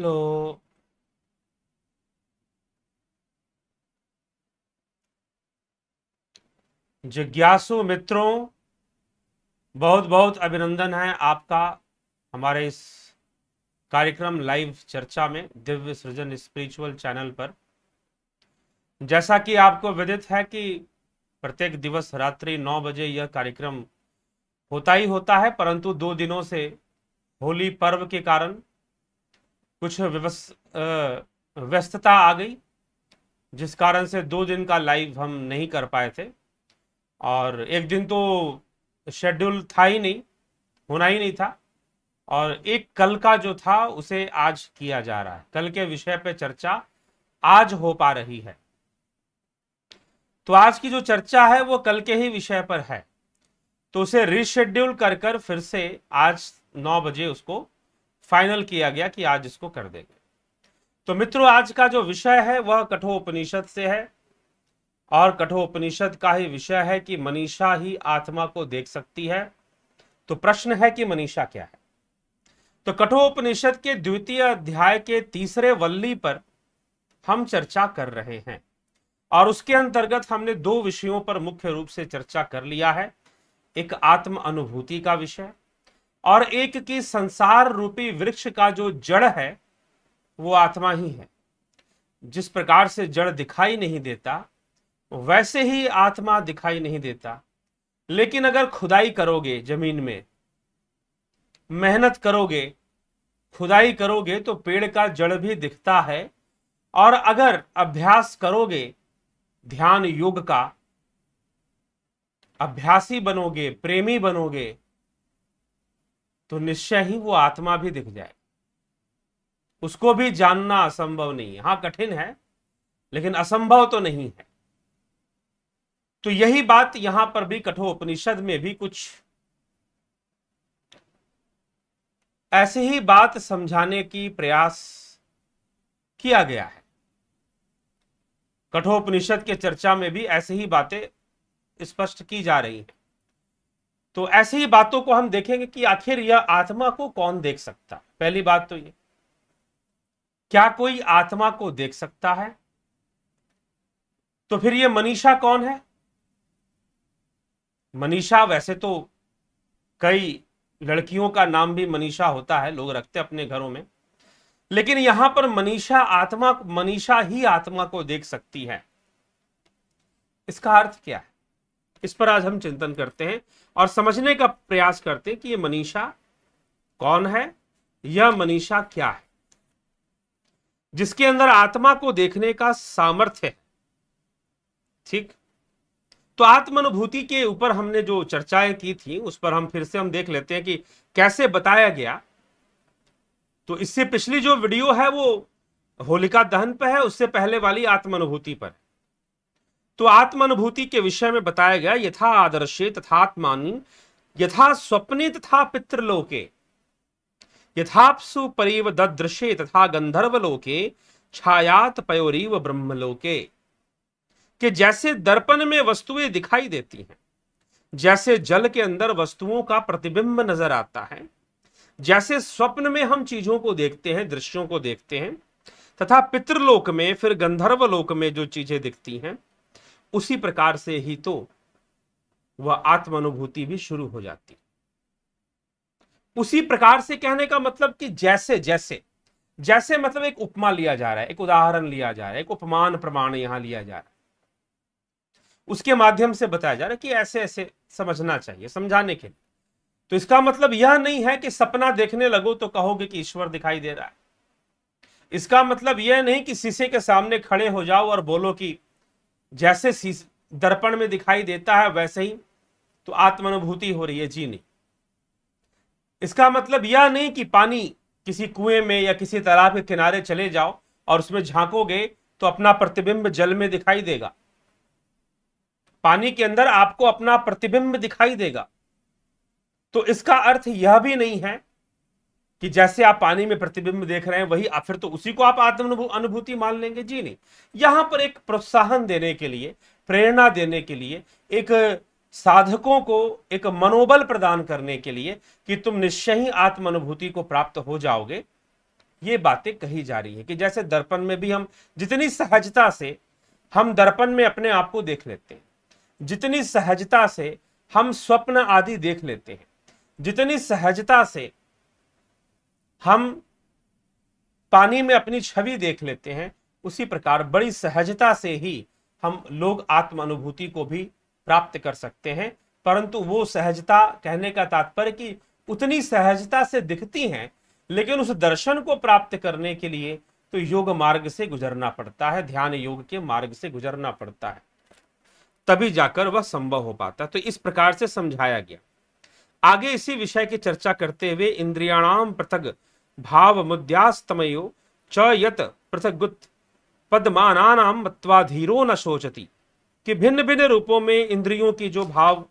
hello जिज्ञासु मित्रों बहुत बहुत अभिनंदन है आपका हमारे इस कार्यक्रम लाइव चर्चा में दिव्य सृजन स्पिरिचुअल चैनल पर जैसा कि आपको विदित है कि प्रत्येक दिवस रात्रि नौ बजे यह कार्यक्रम होता ही होता है परंतु दो दिनों से होली पर्व के कारण कुछ व्यस्तता आ गई जिस कारण से दो दिन का लाइव हम नहीं कर पाए थे और एक दिन तो शेड्यूल था ही नहीं होना ही नहीं था और एक कल का जो था उसे आज किया जा रहा है कल के विषय पे चर्चा आज हो पा रही है तो आज की जो चर्चा है वो कल के ही विषय पर है तो उसे रिशेड्यूल कर कर फिर से आज नौ बजे उसको फाइनल किया गया कि आज इसको कर देंगे तो मित्रों आज का जो विषय है वह कठोपनिषद से है और कठोपनिषद का ही विषय है कि मनीषा ही आत्मा को देख सकती है तो प्रश्न है कि मनीषा क्या है तो कठोपनिषद के द्वितीय अध्याय के तीसरे वल्ली पर हम चर्चा कर रहे हैं और उसके अंतर्गत हमने दो विषयों पर मुख्य रूप से चर्चा कर लिया है एक आत्म अनुभूति का विषय और एक की संसार रूपी वृक्ष का जो जड़ है वो आत्मा ही है जिस प्रकार से जड़ दिखाई नहीं देता वैसे ही आत्मा दिखाई नहीं देता लेकिन अगर खुदाई करोगे जमीन में मेहनत करोगे खुदाई करोगे तो पेड़ का जड़ भी दिखता है और अगर अभ्यास करोगे ध्यान योग का अभ्यासी बनोगे प्रेमी बनोगे तो निश्चय ही वो आत्मा भी दिख जाए उसको भी जानना असंभव नहीं है हाँ कठिन है लेकिन असंभव तो नहीं है तो यही बात यहां पर भी कठो उपनिषद में भी कुछ ऐसे ही बात समझाने की प्रयास किया गया है कठोपनिषद के चर्चा में भी ऐसे ही बातें स्पष्ट की जा रही हैं तो ऐसे ही बातों को हम देखेंगे कि आखिर यह आत्मा को कौन देख सकता पहली बात तो ये क्या कोई आत्मा को देख सकता है तो फिर ये मनीषा कौन है मनीषा वैसे तो कई लड़कियों का नाम भी मनीषा होता है लोग रखते अपने घरों में लेकिन यहां पर मनीषा आत्मा मनीषा ही आत्मा को देख सकती है इसका अर्थ क्या है इस पर आज हम चिंतन करते हैं और समझने का प्रयास करते हैं कि ये मनीषा कौन है यह मनीषा क्या है जिसके अंदर आत्मा को देखने का सामर्थ्य है ठीक तो आत्मानुभूति के ऊपर हमने जो चर्चाएं की थी उस पर हम फिर से हम देख लेते हैं कि कैसे बताया गया तो इससे पिछली जो वीडियो है वो होलिका दहन पर है उससे पहले वाली आत्मानुभूति पर है तो आत्मानुभूति के विषय में बताया गया यथा आदर्शे आत्मानी यथा स्वप्ने तथा पितृलोके यथापसु परिव ददृशे तथा गंधर्वलोके छायात पयोरीव ब्रह्मलोके के जैसे दर्पण में वस्तुएं दिखाई देती हैं जैसे जल के अंदर वस्तुओं का प्रतिबिंब नजर आता है जैसे स्वप्न में हम चीजों को देखते हैं दृश्यों को देखते हैं तथा पितृलोक में फिर गंधर्व लोक में जो चीजें दिखती हैं उसी प्रकार से ही तो वह आत्म अनुभूति भी शुरू हो जाती उसी प्रकार से कहने का मतलब कि जैसे जैसे जैसे मतलब एक उपमा लिया जा रहा है एक उदाहरण लिया जा रहा है एक उपमान प्रमाण यहां लिया जा रहा है उसके माध्यम से बताया जा रहा है कि ऐसे ऐसे समझना चाहिए समझाने के लिए तो इसका मतलब यह नहीं है कि सपना देखने लगो तो कहोगे कि ईश्वर दिखाई दे रहा है इसका मतलब यह नहीं कि शीशे के सामने खड़े हो जाओ और बोलो कि जैसे दर्पण में दिखाई देता है वैसे ही तो आत्मानुभूति हो रही है जी नहीं इसका मतलब यह नहीं कि पानी किसी कुएं में या किसी तालाब के किनारे चले जाओ और उसमें झांकोगे तो अपना प्रतिबिंब जल में दिखाई देगा पानी के अंदर आपको अपना प्रतिबिंब दिखाई देगा तो इसका अर्थ यह भी नहीं है कि जैसे आप पानी में प्रतिबिंब देख रहे हैं वही आप फिर तो उसी को आप आत्म अनुभूति मान लेंगे जी नहीं यहां पर एक प्रोत्साहन देने के लिए प्रेरणा देने के लिए एक साधकों को एक मनोबल प्रदान करने के लिए कि तुम निश्चय ही आत्म अनुभूति को प्राप्त हो जाओगे ये बातें कही जा रही है कि जैसे दर्पण में भी हम जितनी सहजता से हम दर्पण में अपने आप को देख लेते हैं जितनी सहजता से हम स्वप्न आदि देख लेते हैं जितनी सहजता से हम पानी में अपनी छवि देख लेते हैं उसी प्रकार बड़ी सहजता से ही हम लोग आत्म अनुभूति को भी प्राप्त कर सकते हैं परंतु वो सहजता कहने का तात्पर्य कि उतनी सहजता से दिखती हैं लेकिन उस दर्शन को प्राप्त करने के लिए तो योग मार्ग से गुजरना पड़ता है ध्यान योग के मार्ग से गुजरना पड़ता है तभी जाकर वह संभव हो पाता है तो इस प्रकार से समझाया गया आगे इसी विषय की चर्चा करते हुए इंद्रियाणाम पृथक भाव मुद्यास्तमयो च यत पृथक पदमानाम मत्वाधीरो न सोचती कि भिन्न भिन्न रूपों में इंद्रियों की जो भाव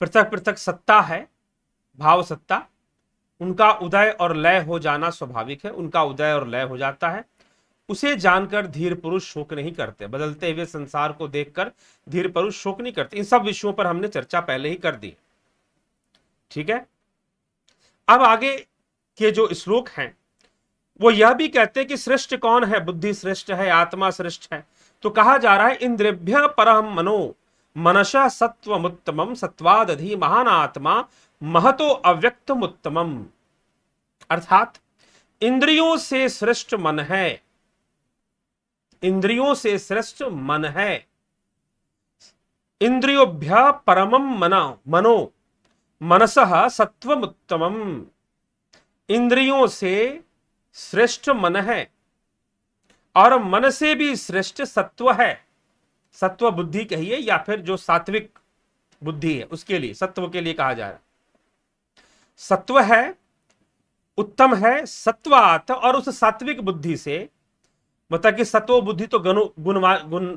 पृथक पृथक सत्ता है भाव सत्ता उनका उदय और लय हो जाना स्वाभाविक है उनका उदय और लय हो जाता है उसे जानकर धीर पुरुष शोक नहीं करते बदलते हुए संसार को देखकर धीर पुरुष शोक नहीं करते इन सब विषयों पर हमने चर्चा पहले ही कर दी ठीक है अब आगे के जो श्लोक हैं वो यह भी कहते हैं कि श्रेष्ठ कौन है बुद्धि श्रेष्ठ है आत्मा श्रेष्ठ है तो कहा जा रहा है इंद्रिभ्य परम मनो मनसा सत्व उत्तम सत्वादधि महान आत्मा महतो अव्यक्त उत्तम अर्थात इंद्रियों से श्रेष्ठ मन है इंद्रियों से श्रेष्ठ मन है इंद्रियोभ्य परम मना मनो मनस सत्वमुत्तमम इंद्रियों से श्रेष्ठ मन है और मन से भी श्रेष्ठ सत्व है सत्व बुद्धि कहिए या फिर जो सात्विक बुद्धि है उसके लिए सत्व के लिए कहा जा रहा सत्व है उत्तम है सत्वात और उस सात्विक बुद्धि से मतलब कि सत्व बुद्धि तो गुण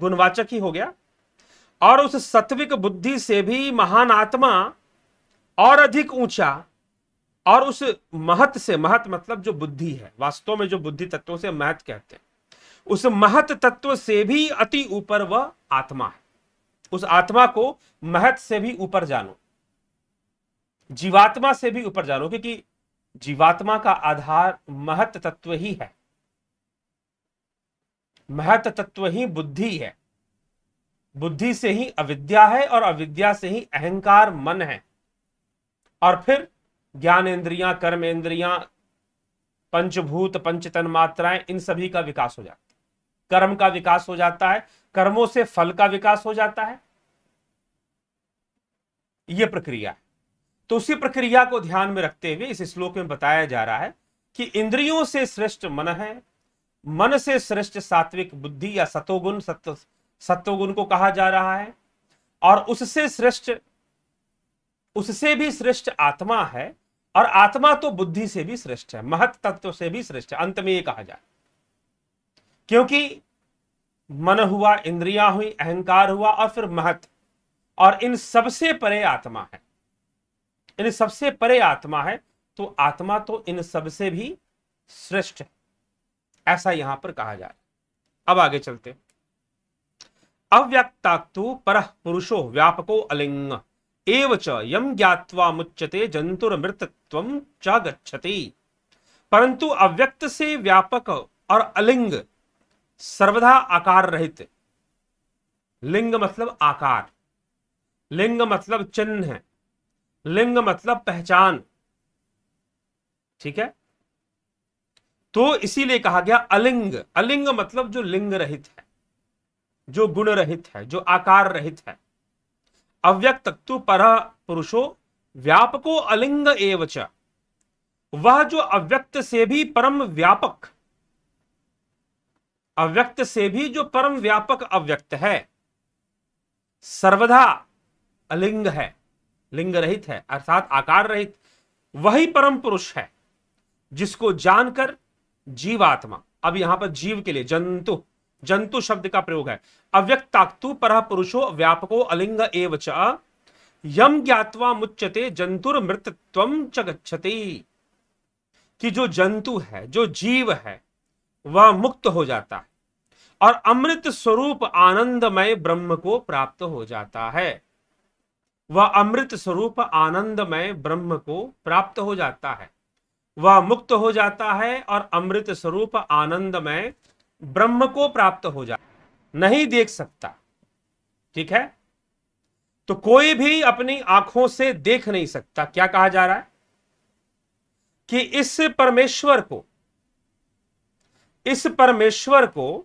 गुणवाचक ही हो गया और उस सत्विक बुद्धि से भी महान आत्मा और अधिक ऊंचा और उस महत से महत मतलब जो बुद्धि है वास्तव में जो बुद्धि तत्व से महत कहते हैं उस महत तत्व से भी अति ऊपर वह आत्मा है उस आत्मा को महत से भी ऊपर जानो जीवात्मा से भी ऊपर जानो क्योंकि जीवात्मा का आधार महत तत्व ही है महत तत्व ही बुद्धि है बुद्धि से ही अविद्या है और अविद्या से ही अहंकार मन है और फिर ज्ञान इंद्रिया कर्म इंद्रिया पंचभूत पंचतन मात्राएं इन सभी का विकास हो जाता है कर्म का विकास हो जाता है कर्मों से फल का विकास हो जाता है यह प्रक्रिया है तो उसी प्रक्रिया को ध्यान में रखते हुए इस श्लोक में बताया जा रहा है कि इंद्रियों से श्रेष्ठ मन है मन से श्रेष्ठ सात्विक बुद्धि या सतोगुण सत्व सत्वगुण को कहा जा रहा है और उससे श्रेष्ठ उससे भी श्रेष्ठ आत्मा है और आत्मा तो बुद्धि से भी श्रेष्ठ है महत तत्व से भी श्रेष्ठ है अंत में ये कहा जाए क्योंकि मन हुआ इंद्रिया हुई अहंकार हुआ और फिर महत और इन सबसे परे आत्मा है इन सबसे परे आत्मा है तो आत्मा तो इन सबसे भी श्रेष्ठ है ऐसा यहां पर कहा जाए अब आगे चलते हैं अव्यक्ता पर पुरुषो व्यापको अलिंग एवच यम ज्ञावा मुच्यते जंतुर्मृतत्व च गति परंतु अव्यक्त से व्यापक और अलिंग सर्वदा आकार रहित लिंग मतलब आकार लिंग मतलब चिन्ह लिंग मतलब पहचान ठीक है तो इसीलिए कहा गया अलिंग अलिंग मतलब जो लिंग रहित है जो गुण रहित है जो आकार रहित है अव्यक्त तु पर पुरुषो व्यापको अलिंग एवच वह जो अव्यक्त से भी परम व्यापक अव्यक्त से भी जो परम व्यापक अव्यक्त है सर्वधा अलिंग है लिंग रहित है अर्थात आकार रहित वही परम पुरुष है जिसको जानकर जीवात्मा अब यहां पर जीव के लिए जंतु जंतु शब्द का प्रयोग है अव्यक्त ताकतु पर पुरुषो व्यापको अलिंग एव यम ज्ञातवा मुच्यते जंतुर मृतत्व चगछते कि जो जंतु है जो जीव है वह मुक्त हो जाता है और अमृत स्वरूप आनंदमय ब्रह्म को प्राप्त हो जाता है वह अमृत स्वरूप आनंदमय ब्रह्म को प्राप्त हो जाता है वह मुक्त हो जाता है और अमृत स्वरूप आनंदमय ब्रह्म को प्राप्त हो जा नहीं देख सकता ठीक है तो कोई भी अपनी आंखों से देख नहीं सकता क्या कहा जा रहा है कि इस परमेश्वर को इस परमेश्वर को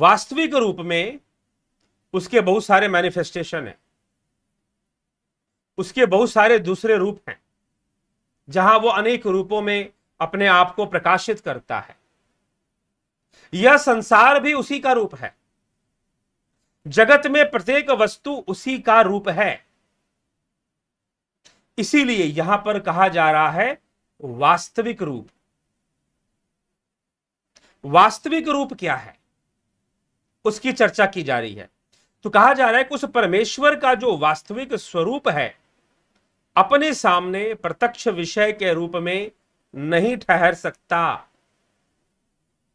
वास्तविक रूप में उसके बहुत सारे मैनिफेस्टेशन है उसके बहुत सारे दूसरे रूप हैं जहां वो अनेक रूपों में अपने आप को प्रकाशित करता है यह संसार भी उसी का रूप है जगत में प्रत्येक वस्तु उसी का रूप है इसीलिए यहां पर कहा जा रहा है वास्तविक रूप वास्तविक रूप क्या है उसकी चर्चा की जा रही है तो कहा जा रहा है कि उस परमेश्वर का जो वास्तविक स्वरूप है अपने सामने प्रत्यक्ष विषय के रूप में नहीं ठहर सकता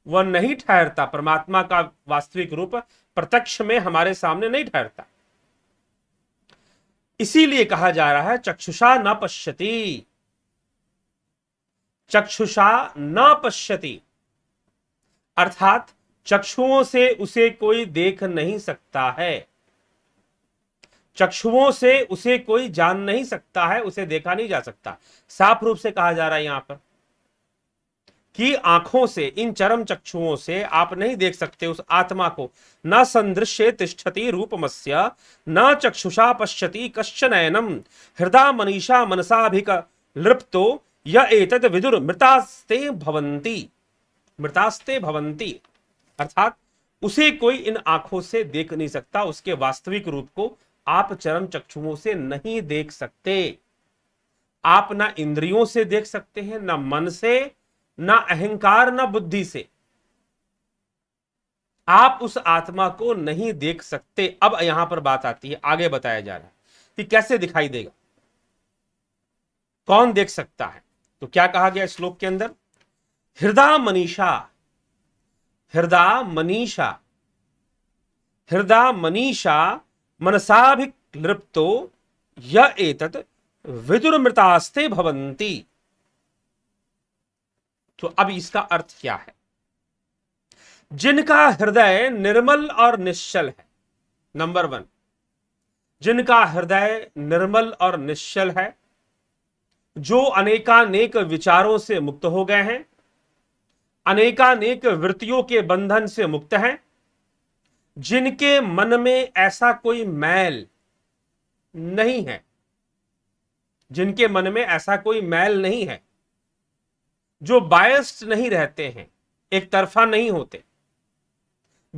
वह नहीं ठहरता परमात्मा का वास्तविक रूप प्रत्यक्ष में हमारे सामने नहीं ठहरता इसीलिए कहा जा रहा है चक्षुषा न पश्यति चक्षुषा न पश्यति अर्थात चक्षुओं से उसे कोई देख नहीं सकता है चक्षुओं से उसे कोई जान नहीं सकता है उसे देखा नहीं जा सकता साफ रूप से कहा जा रहा है यहां पर कि आंखों से इन चरम चक्षुओं से आप नहीं देख सकते उस आत्मा को न संदृश्य तिष्ठति रूपमस्य न चक्षुषा पश्यति कश्च हृदय मनीषा मनसाभिक लृप्तो या एतद विदुर मृतास्ते भवंती मृतास्ते भवंती अर्थात उसे कोई इन आंखों से देख नहीं सकता उसके वास्तविक रूप को आप चरम चक्षुओं से नहीं देख सकते आप ना इंद्रियों से देख सकते हैं ना मन से ना अहंकार ना बुद्धि से आप उस आत्मा को नहीं देख सकते अब यहां पर बात आती है आगे बताया जा रहा है कि कैसे दिखाई देगा कौन देख सकता है तो क्या कहा गया श्लोक के अंदर हृदय मनीषा हृदय मनीषा हृदय मनीषा लृप्तो यह एतत विदुर मृतास्ते भवंती तो अब इसका अर्थ क्या है जिनका हृदय निर्मल और निश्चल है नंबर वन जिनका हृदय निर्मल और निश्चल है जो अनेकानेक विचारों से मुक्त हो गए हैं अनेकानेक वृत्तियों के बंधन से मुक्त हैं जिनके मन में ऐसा कोई मैल नहीं है जिनके मन में ऐसा कोई मैल नहीं है जो बायस्ड नहीं रहते हैं एक तरफा नहीं होते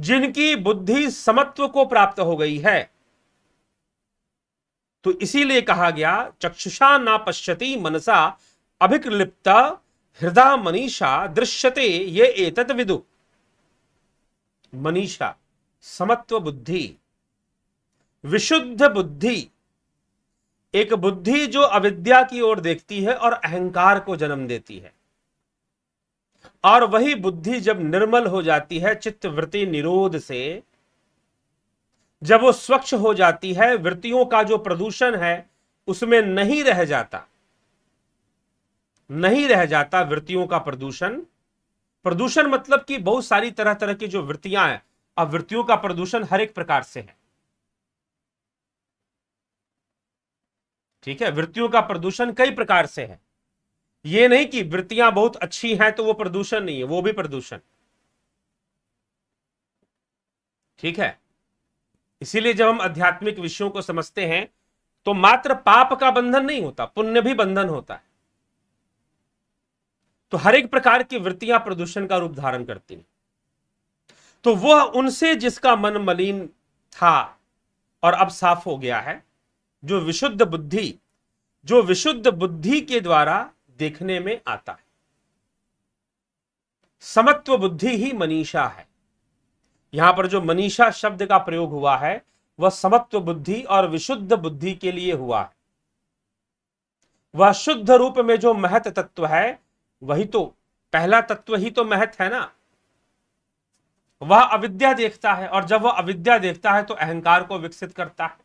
जिनकी बुद्धि समत्व को प्राप्त हो गई है तो इसीलिए कहा गया चक्षुषा ना पश्यती मनसा अभिक्लिप्त हृदय मनीषा दृश्यते ये एतत विदु मनीषा समत्व बुद्धि विशुद्ध बुद्धि एक बुद्धि जो अविद्या की ओर देखती है और अहंकार को जन्म देती है और वही बुद्धि जब निर्मल हो जाती है चित्त वृत्ति निरोध से जब वो स्वच्छ हो जाती है वृत्तियों का जो प्रदूषण है उसमें नहीं रह जाता नहीं रह जाता वृत्तियों का प्रदूषण प्रदूषण मतलब कि बहुत सारी तरह तरह की जो वृत्तियां हैं अब वृत्तियों का प्रदूषण हर एक प्रकार से है ठीक है वृत्तियों का प्रदूषण कई प्रकार से है ये नहीं कि वृत्तियां बहुत अच्छी हैं तो वो प्रदूषण नहीं है वो भी प्रदूषण ठीक है इसीलिए जब हम आध्यात्मिक विषयों को समझते हैं तो मात्र पाप का बंधन नहीं होता पुण्य भी बंधन होता है तो हर एक प्रकार की वृत्तियां प्रदूषण का रूप धारण करती हैं तो वह उनसे जिसका मन मलिन था और अब साफ हो गया है जो विशुद्ध बुद्धि जो विशुद्ध बुद्धि के द्वारा देखने में आता है समत्व बुद्धि ही मनीषा है यहां पर जो मनीषा शब्द का प्रयोग हुआ है वह समत्व बुद्धि और विशुद्ध बुद्धि के लिए हुआ है वह शुद्ध रूप में जो महत तत्व है वही तो पहला तत्व ही तो महत है ना वह अविद्या देखता है और जब वह अविद्या देखता है तो अहंकार को विकसित करता है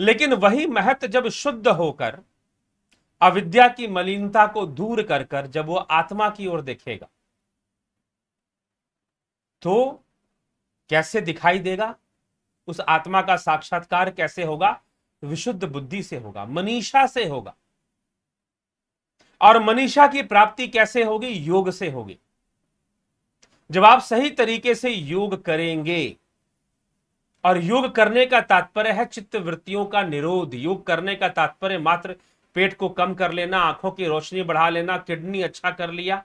लेकिन वही महत जब शुद्ध होकर अविद्या की मलिनता को दूर कर कर जब वो आत्मा की ओर देखेगा तो कैसे दिखाई देगा उस आत्मा का साक्षात्कार कैसे होगा विशुद्ध बुद्धि से होगा मनीषा से होगा और मनीषा की प्राप्ति कैसे होगी योग से होगी जब आप सही तरीके से योग करेंगे और योग करने का तात्पर्य है चित्त वृत्तियों का निरोध योग करने का तात्पर्य मात्र पेट को कम कर लेना आंखों की रोशनी बढ़ा लेना किडनी अच्छा कर लिया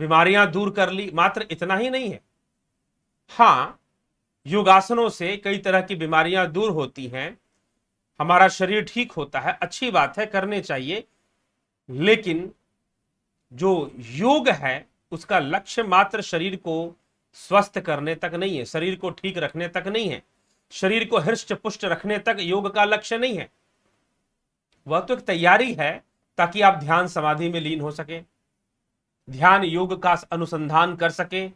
बीमारियां दूर कर ली मात्र इतना ही नहीं है हाँ योगासनों से कई तरह की बीमारियां दूर होती हैं हमारा शरीर ठीक होता है अच्छी बात है करने चाहिए लेकिन जो योग है उसका लक्ष्य मात्र शरीर को स्वस्थ करने तक नहीं है शरीर को ठीक रखने तक नहीं है शरीर को हृष्ट पुष्ट रखने तक योग का लक्ष्य नहीं है वह तो एक तैयारी है ताकि आप ध्यान समाधि में लीन हो सके ध्यान योग का अनुसंधान कर सके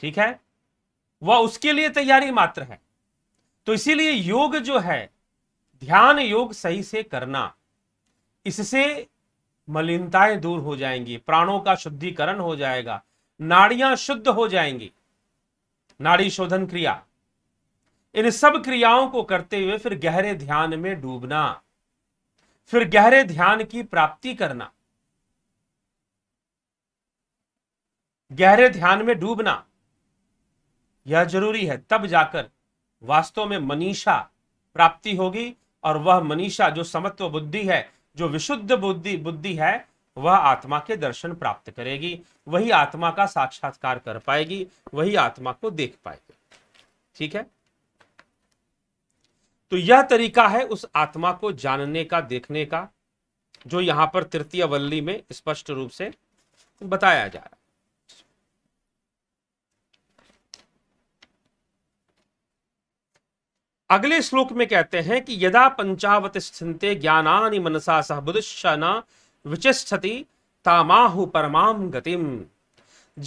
ठीक है वह उसके लिए तैयारी मात्र है तो इसीलिए योग जो है ध्यान योग सही से करना इससे मलिनताएं दूर हो जाएंगी प्राणों का शुद्धिकरण हो जाएगा नाड़ियां शुद्ध हो जाएंगी नाड़ी शोधन क्रिया इन सब क्रियाओं को करते हुए फिर गहरे ध्यान में डूबना फिर गहरे ध्यान की प्राप्ति करना गहरे ध्यान में डूबना यह जरूरी है तब जाकर वास्तव में मनीषा प्राप्ति होगी और वह मनीषा जो समत्व बुद्धि है जो विशुद्ध बुद्धि बुद्धि है वह आत्मा के दर्शन प्राप्त करेगी वही आत्मा का साक्षात्कार कर पाएगी वही आत्मा को देख पाएगी ठीक है तो यह तरीका है उस आत्मा को जानने का देखने का जो यहां पर तृतीय वल्ली में स्पष्ट रूप से बताया जा रहा अगले श्लोक में कहते हैं कि यदा पंचावत स्थिते ज्ञानानि मनसा सह बुदुष्य न विचिष्ठति तामाहु परमाम गतिम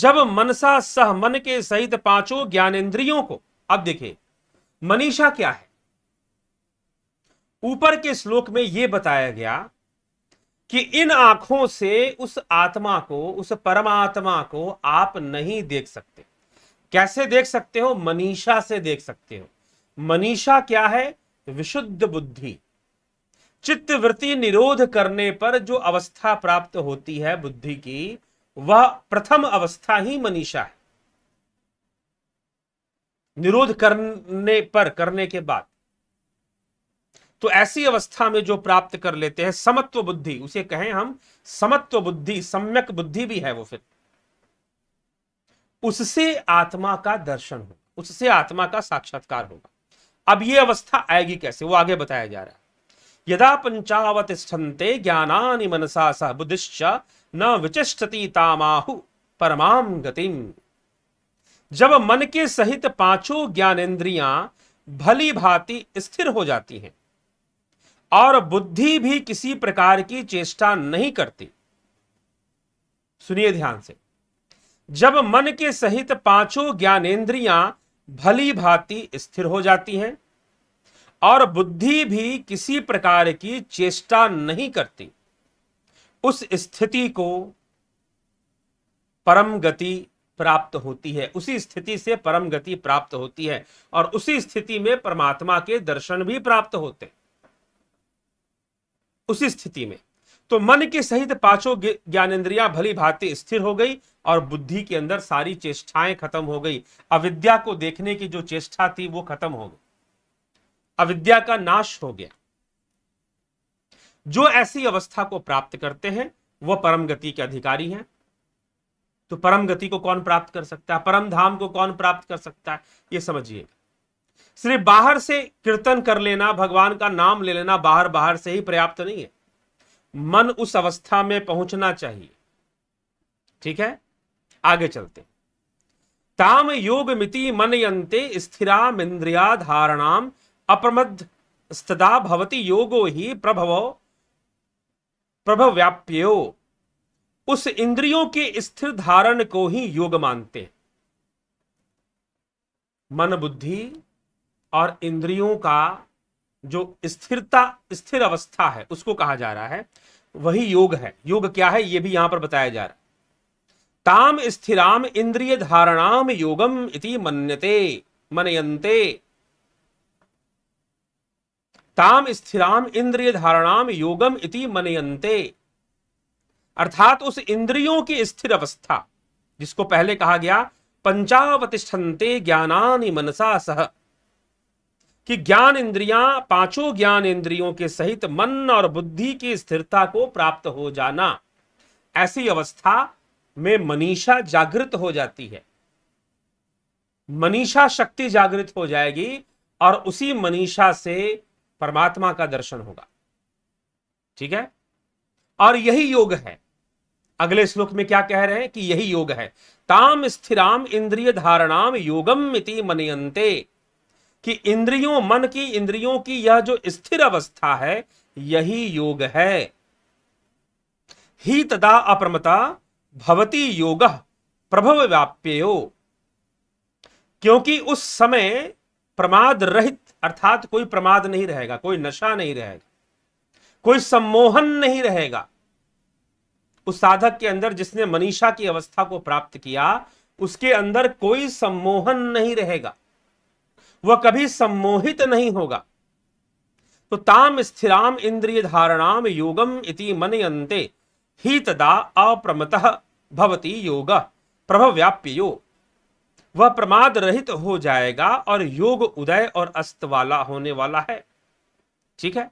जब मनसा सह मन के सहित पांचों ज्ञानेन्द्रियों को अब देखे मनीषा क्या है ऊपर के श्लोक में यह बताया गया कि इन आंखों से उस आत्मा को उस परमात्मा को आप नहीं देख सकते कैसे देख सकते हो मनीषा से देख सकते हो मनीषा क्या है विशुद्ध बुद्धि चित्त वृत्ति निरोध करने पर जो अवस्था प्राप्त होती है बुद्धि की वह प्रथम अवस्था ही मनीषा है निरोध करने पर करने के बाद तो ऐसी अवस्था में जो प्राप्त कर लेते हैं समत्व बुद्धि उसे कहें हम समत्व बुद्धि सम्यक बुद्धि भी है वो फिर उससे आत्मा का दर्शन हो उससे आत्मा का साक्षात्कार होगा अब ये अवस्था आएगी कैसे वो आगे बताया जा रहा है यदा पंचावत स्थनते ज्ञानानि मनसा सह बुद्धिश्च न विचिष्ठति तामाहु परमाम गतिम जब मन के सहित पांचों ज्ञानेन्द्रियां भली भांति स्थिर हो जाती हैं और बुद्धि भी किसी प्रकार की चेष्टा नहीं करती सुनिए ध्यान से जब मन के सहित पांचों ज्ञानेन्द्रिया भली भांति स्थिर हो जाती हैं और बुद्धि भी किसी प्रकार की चेष्टा नहीं करती उस स्थिति को परम गति प्राप्त होती है उसी स्थिति से परम गति प्राप्त होती है और उसी स्थिति में परमात्मा के दर्शन भी प्राप्त होते हैं उसी स्थिति में तो मन के सहित पांचों ज्ञानेन्द्रिया भली भांति स्थिर हो गई और बुद्धि के अंदर सारी चेष्टाएं खत्म हो गई अविद्या को देखने की जो चेष्टा थी वो खत्म हो गई अविद्या का नाश हो गया जो ऐसी अवस्था को प्राप्त करते हैं वह परम गति के अधिकारी हैं तो परम गति को कौन प्राप्त कर सकता है परम धाम को कौन प्राप्त कर सकता है ये समझिएगा सिर्फ बाहर से कीर्तन कर लेना भगवान का नाम ले लेना बाहर बाहर से ही पर्याप्त नहीं है मन उस अवस्था में पहुंचना चाहिए ठीक है आगे चलते ताम योग मिति मनयंते स्थिराम इंद्रिया धारणाम अप्रमद स्तदा भवती योगो ही प्रभव प्रभव व्याप्यो उस इंद्रियों के स्थिर धारण को ही योग मानते हैं मन बुद्धि और इंद्रियों का जो स्थिरता स्थिर अवस्था है उसको कहा जा रहा है वही योग है योग क्या है यह भी यहां पर बताया जा रहा है ताम स्थिराम इंद्रिय धारणाम योगम इति मन्यते मनयन्ते ताम स्थिराम इंद्रिय धारणाम योगम इति मनयन्ते अर्थात उस इंद्रियों की स्थिर अवस्था जिसको पहले कहा गया पंचावतिष्ठन्ते ज्ञानानि मनसा सह कि ज्ञान इंद्रियां पांचों ज्ञान इंद्रियों के सहित मन और बुद्धि की स्थिरता को प्राप्त हो जाना ऐसी अवस्था में मनीषा जागृत हो जाती है मनीषा शक्ति जागृत हो जाएगी और उसी मनीषा से परमात्मा का दर्शन होगा ठीक है और यही योग है अगले श्लोक में क्या कह रहे हैं कि यही योग है ताम स्थिराम इंद्रिय धारणाम योगम मिति मनयंते कि इंद्रियों मन की इंद्रियों की यह जो स्थिर अवस्था है यही योग है ही तदा अप्रमता भवती योग प्रभव व्याप्यो क्योंकि उस समय प्रमाद रहित अर्थात कोई प्रमाद नहीं रहेगा कोई नशा नहीं रहेगा कोई सम्मोहन नहीं रहेगा उस साधक के अंदर जिसने मनीषा की अवस्था को प्राप्त किया उसके अंदर कोई सम्मोहन नहीं रहेगा वह कभी सम्मोहित नहीं होगा तो ताम स्थिराम इंद्रिय धारणाम योगम इति मनयन्ते ही तदा अप्रमत भवती योग प्रभव व्याप्य योग वह प्रमाद रहित हो जाएगा और योग उदय और अस्त वाला होने वाला है ठीक है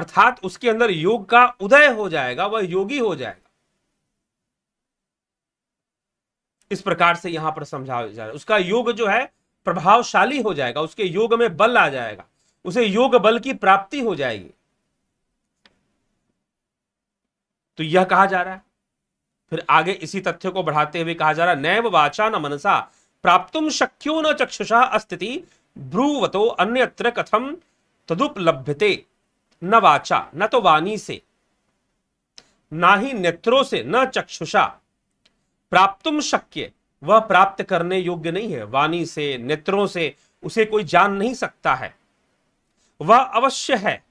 अर्थात उसके अंदर योग का उदय हो जाएगा वह योगी हो जाएगा इस प्रकार से यहां पर समझाया जा रहा है उसका योग जो है प्रभावशाली हो जाएगा उसके योग में बल आ जाएगा उसे योग बल की प्राप्ति हो जाएगी तो यह कहा जा रहा है फिर आगे इसी तथ्य को बढ़ाते हुए कहा जा रहा है नैव वाचा न मनसा प्राप्तुम शक्यो न चक्षुषा अस्थिति ध्रुवतो अन्यत्र कथम तदुपलभ्यते न वाचा न तो वाणी से ना ही नेत्रों से न चक्षुषा प्राप्तुम शक्य वह प्राप्त करने योग्य नहीं है वाणी से नेत्रों से उसे कोई जान नहीं सकता है वह अवश्य है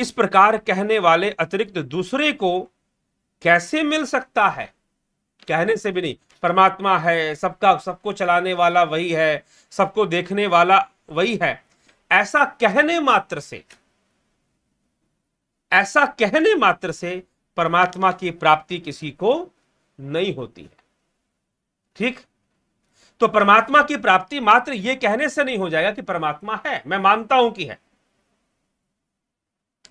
इस प्रकार कहने वाले अतिरिक्त दूसरे को कैसे मिल सकता है कहने से भी नहीं परमात्मा है सबका सबको चलाने वाला वही है सबको देखने वाला वही है ऐसा कहने मात्र से ऐसा कहने मात्र से परमात्मा की प्राप्ति किसी को नहीं होती है ठीक तो परमात्मा की प्राप्ति मात्र यह कहने से नहीं हो जाएगा कि परमात्मा है मैं मानता हूं कि है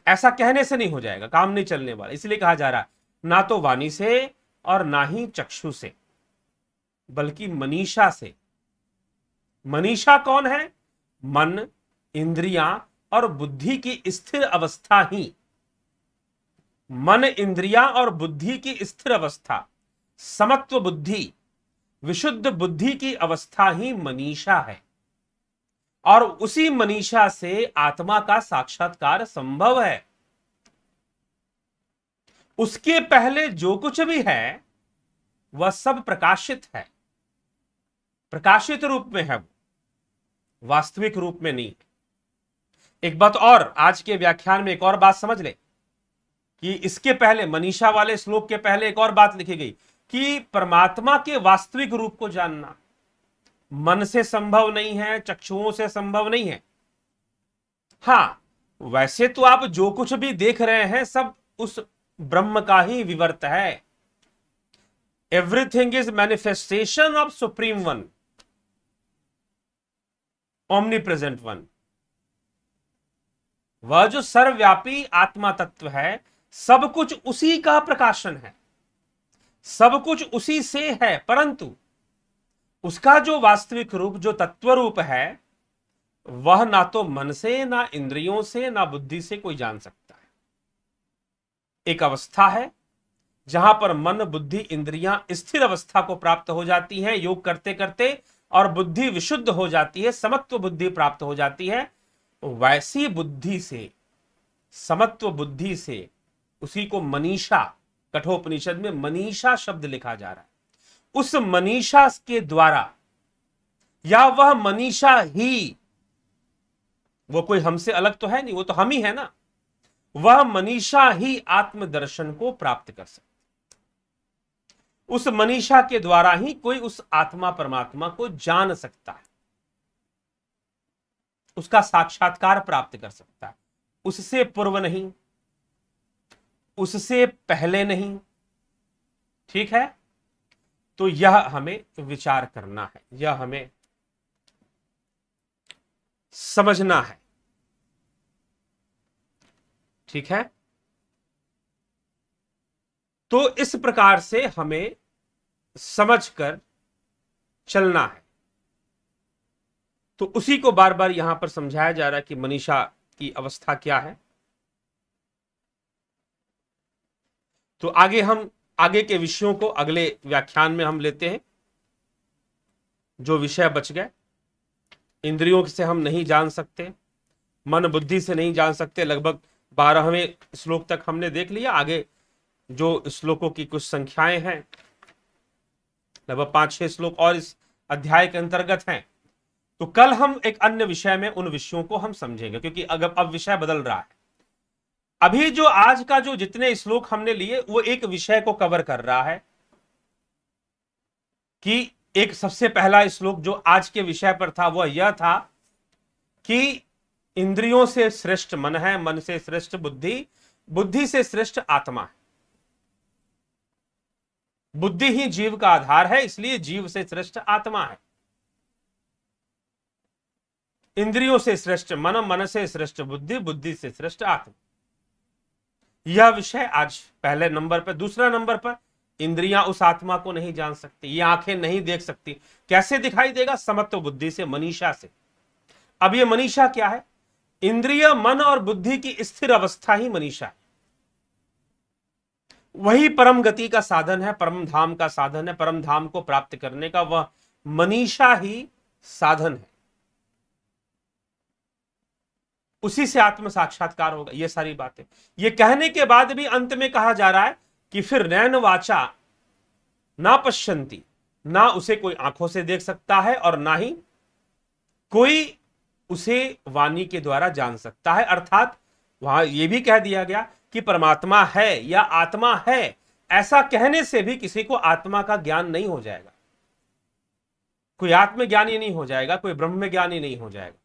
ऐसा कहने से नहीं हो जाएगा काम नहीं चलने वाला इसलिए कहा जा रहा है ना तो वाणी से और ना ही चक्षु से बल्कि मनीषा से मनीषा कौन है मन इंद्रियां और बुद्धि की स्थिर अवस्था ही मन इंद्रियां और बुद्धि की स्थिर अवस्था समत्व बुद्धि विशुद्ध बुद्धि की अवस्था ही मनीषा है और उसी मनीषा से आत्मा का साक्षात्कार संभव है उसके पहले जो कुछ भी है वह सब प्रकाशित है प्रकाशित रूप में है वो वास्तविक रूप में नहीं एक बात और आज के व्याख्यान में एक और बात समझ ले कि इसके पहले मनीषा वाले श्लोक के पहले एक और बात लिखी गई कि परमात्मा के वास्तविक रूप को जानना मन से संभव नहीं है चक्षुओं से संभव नहीं है हाँ वैसे तो आप जो कुछ भी देख रहे हैं सब उस ब्रह्म का ही विवर्त है everything is manifestation of supreme one omnipresent one वह जो सर्वव्यापी आत्मा तत्व है सब कुछ उसी का प्रकाशन है सब कुछ उसी से है परंतु उसका जो वास्तविक रूप जो तत्व रूप है वह ना तो मन से ना इंद्रियों से ना बुद्धि से कोई जान सकता है एक अवस्था है जहां पर मन बुद्धि इंद्रियां स्थिर अवस्था को प्राप्त हो जाती हैं योग करते करते और बुद्धि विशुद्ध हो जाती है समत्व बुद्धि प्राप्त हो जाती है वैसी बुद्धि से समत्व बुद्धि से उसी को मनीषा कठोपनिषद में मनीषा शब्द लिखा जा रहा है उस मनीषा के द्वारा या वह मनीषा ही वो कोई हमसे अलग तो है नहीं वो तो हम ही है ना वह मनीषा ही आत्मदर्शन को प्राप्त कर सकते उस मनीषा के द्वारा ही कोई उस आत्मा परमात्मा को जान सकता है उसका साक्षात्कार प्राप्त कर सकता है उससे पूर्व नहीं उससे पहले नहीं ठीक है तो यह हमें विचार करना है यह हमें समझना है ठीक है तो इस प्रकार से हमें समझकर चलना है तो उसी को बार बार यहां पर समझाया जा रहा है कि मनीषा की अवस्था क्या है तो आगे हम आगे के विषयों को अगले व्याख्यान में हम लेते हैं जो विषय बच गए इंद्रियों से हम नहीं जान सकते मन बुद्धि से नहीं जान सकते लगभग बारहवें श्लोक तक हमने देख लिया आगे जो श्लोकों की कुछ संख्याएं हैं लगभग पांच छह श्लोक और इस अध्याय के अंतर्गत हैं तो कल हम एक अन्य विषय में उन विषयों को हम समझेंगे क्योंकि अगर अब विषय बदल रहा है अभी जो आज का जो जितने श्लोक हमने लिए वो एक विषय को कवर कर रहा है कि एक सबसे पहला श्लोक जो आज के विषय पर था वह यह था कि इंद्रियों से श्रेष्ठ मन है मन से श्रेष्ठ बुद्धि बुद्धि से श्रेष्ठ आत्मा है बुद्धि ही जीव का आधार है इसलिए जीव से श्रेष्ठ आत्मा है इंद्रियों से श्रेष्ठ मन मन से श्रेष्ठ बुद्धि बुद्धि से श्रेष्ठ आत्मा यह विषय आज पहले नंबर पर दूसरा नंबर पर इंद्रियां उस आत्मा को नहीं जान सकती ये आंखें नहीं देख सकती कैसे दिखाई देगा समत्व बुद्धि से मनीषा से अब ये मनीषा क्या है इंद्रिय मन और बुद्धि की स्थिर अवस्था ही मनीषा वही परम गति का साधन है परम धाम का साधन है परम धाम को प्राप्त करने का वह मनीषा ही साधन है उसी से आत्म साक्षात्कार होगा ये सारी बातें ये कहने के बाद भी अंत में कहा जा रहा है कि फिर नैन वाचा ना पश्यंती ना उसे कोई आंखों से देख सकता है और ना ही कोई उसे वाणी के द्वारा जान सकता है अर्थात वहां यह भी कह दिया गया कि परमात्मा है या आत्मा है ऐसा कहने से भी किसी को आत्मा का ज्ञान नहीं हो जाएगा कोई आत्मज्ञानी नहीं हो जाएगा कोई ब्रह्म ज्ञानी नहीं हो जाएगा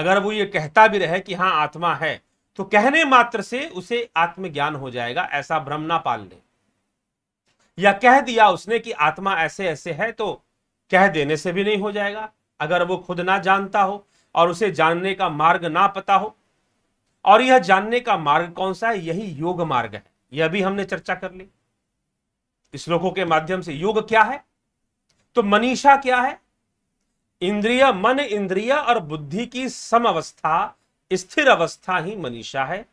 अगर वो ये कहता भी रहे कि हाँ आत्मा है तो कहने मात्र से उसे आत्मज्ञान हो जाएगा ऐसा भ्रम ना पाल ले या कह दिया उसने कि आत्मा ऐसे ऐसे है तो कह देने से भी नहीं हो जाएगा अगर वो खुद ना जानता हो और उसे जानने का मार्ग ना पता हो और यह जानने का मार्ग कौन सा है यही योग मार्ग है यह भी हमने चर्चा कर ली श्लोकों के माध्यम से योग क्या है तो मनीषा क्या है इंद्रिय मन इंद्रिय और बुद्धि की सम अवस्था स्थिर अवस्था ही मनीषा है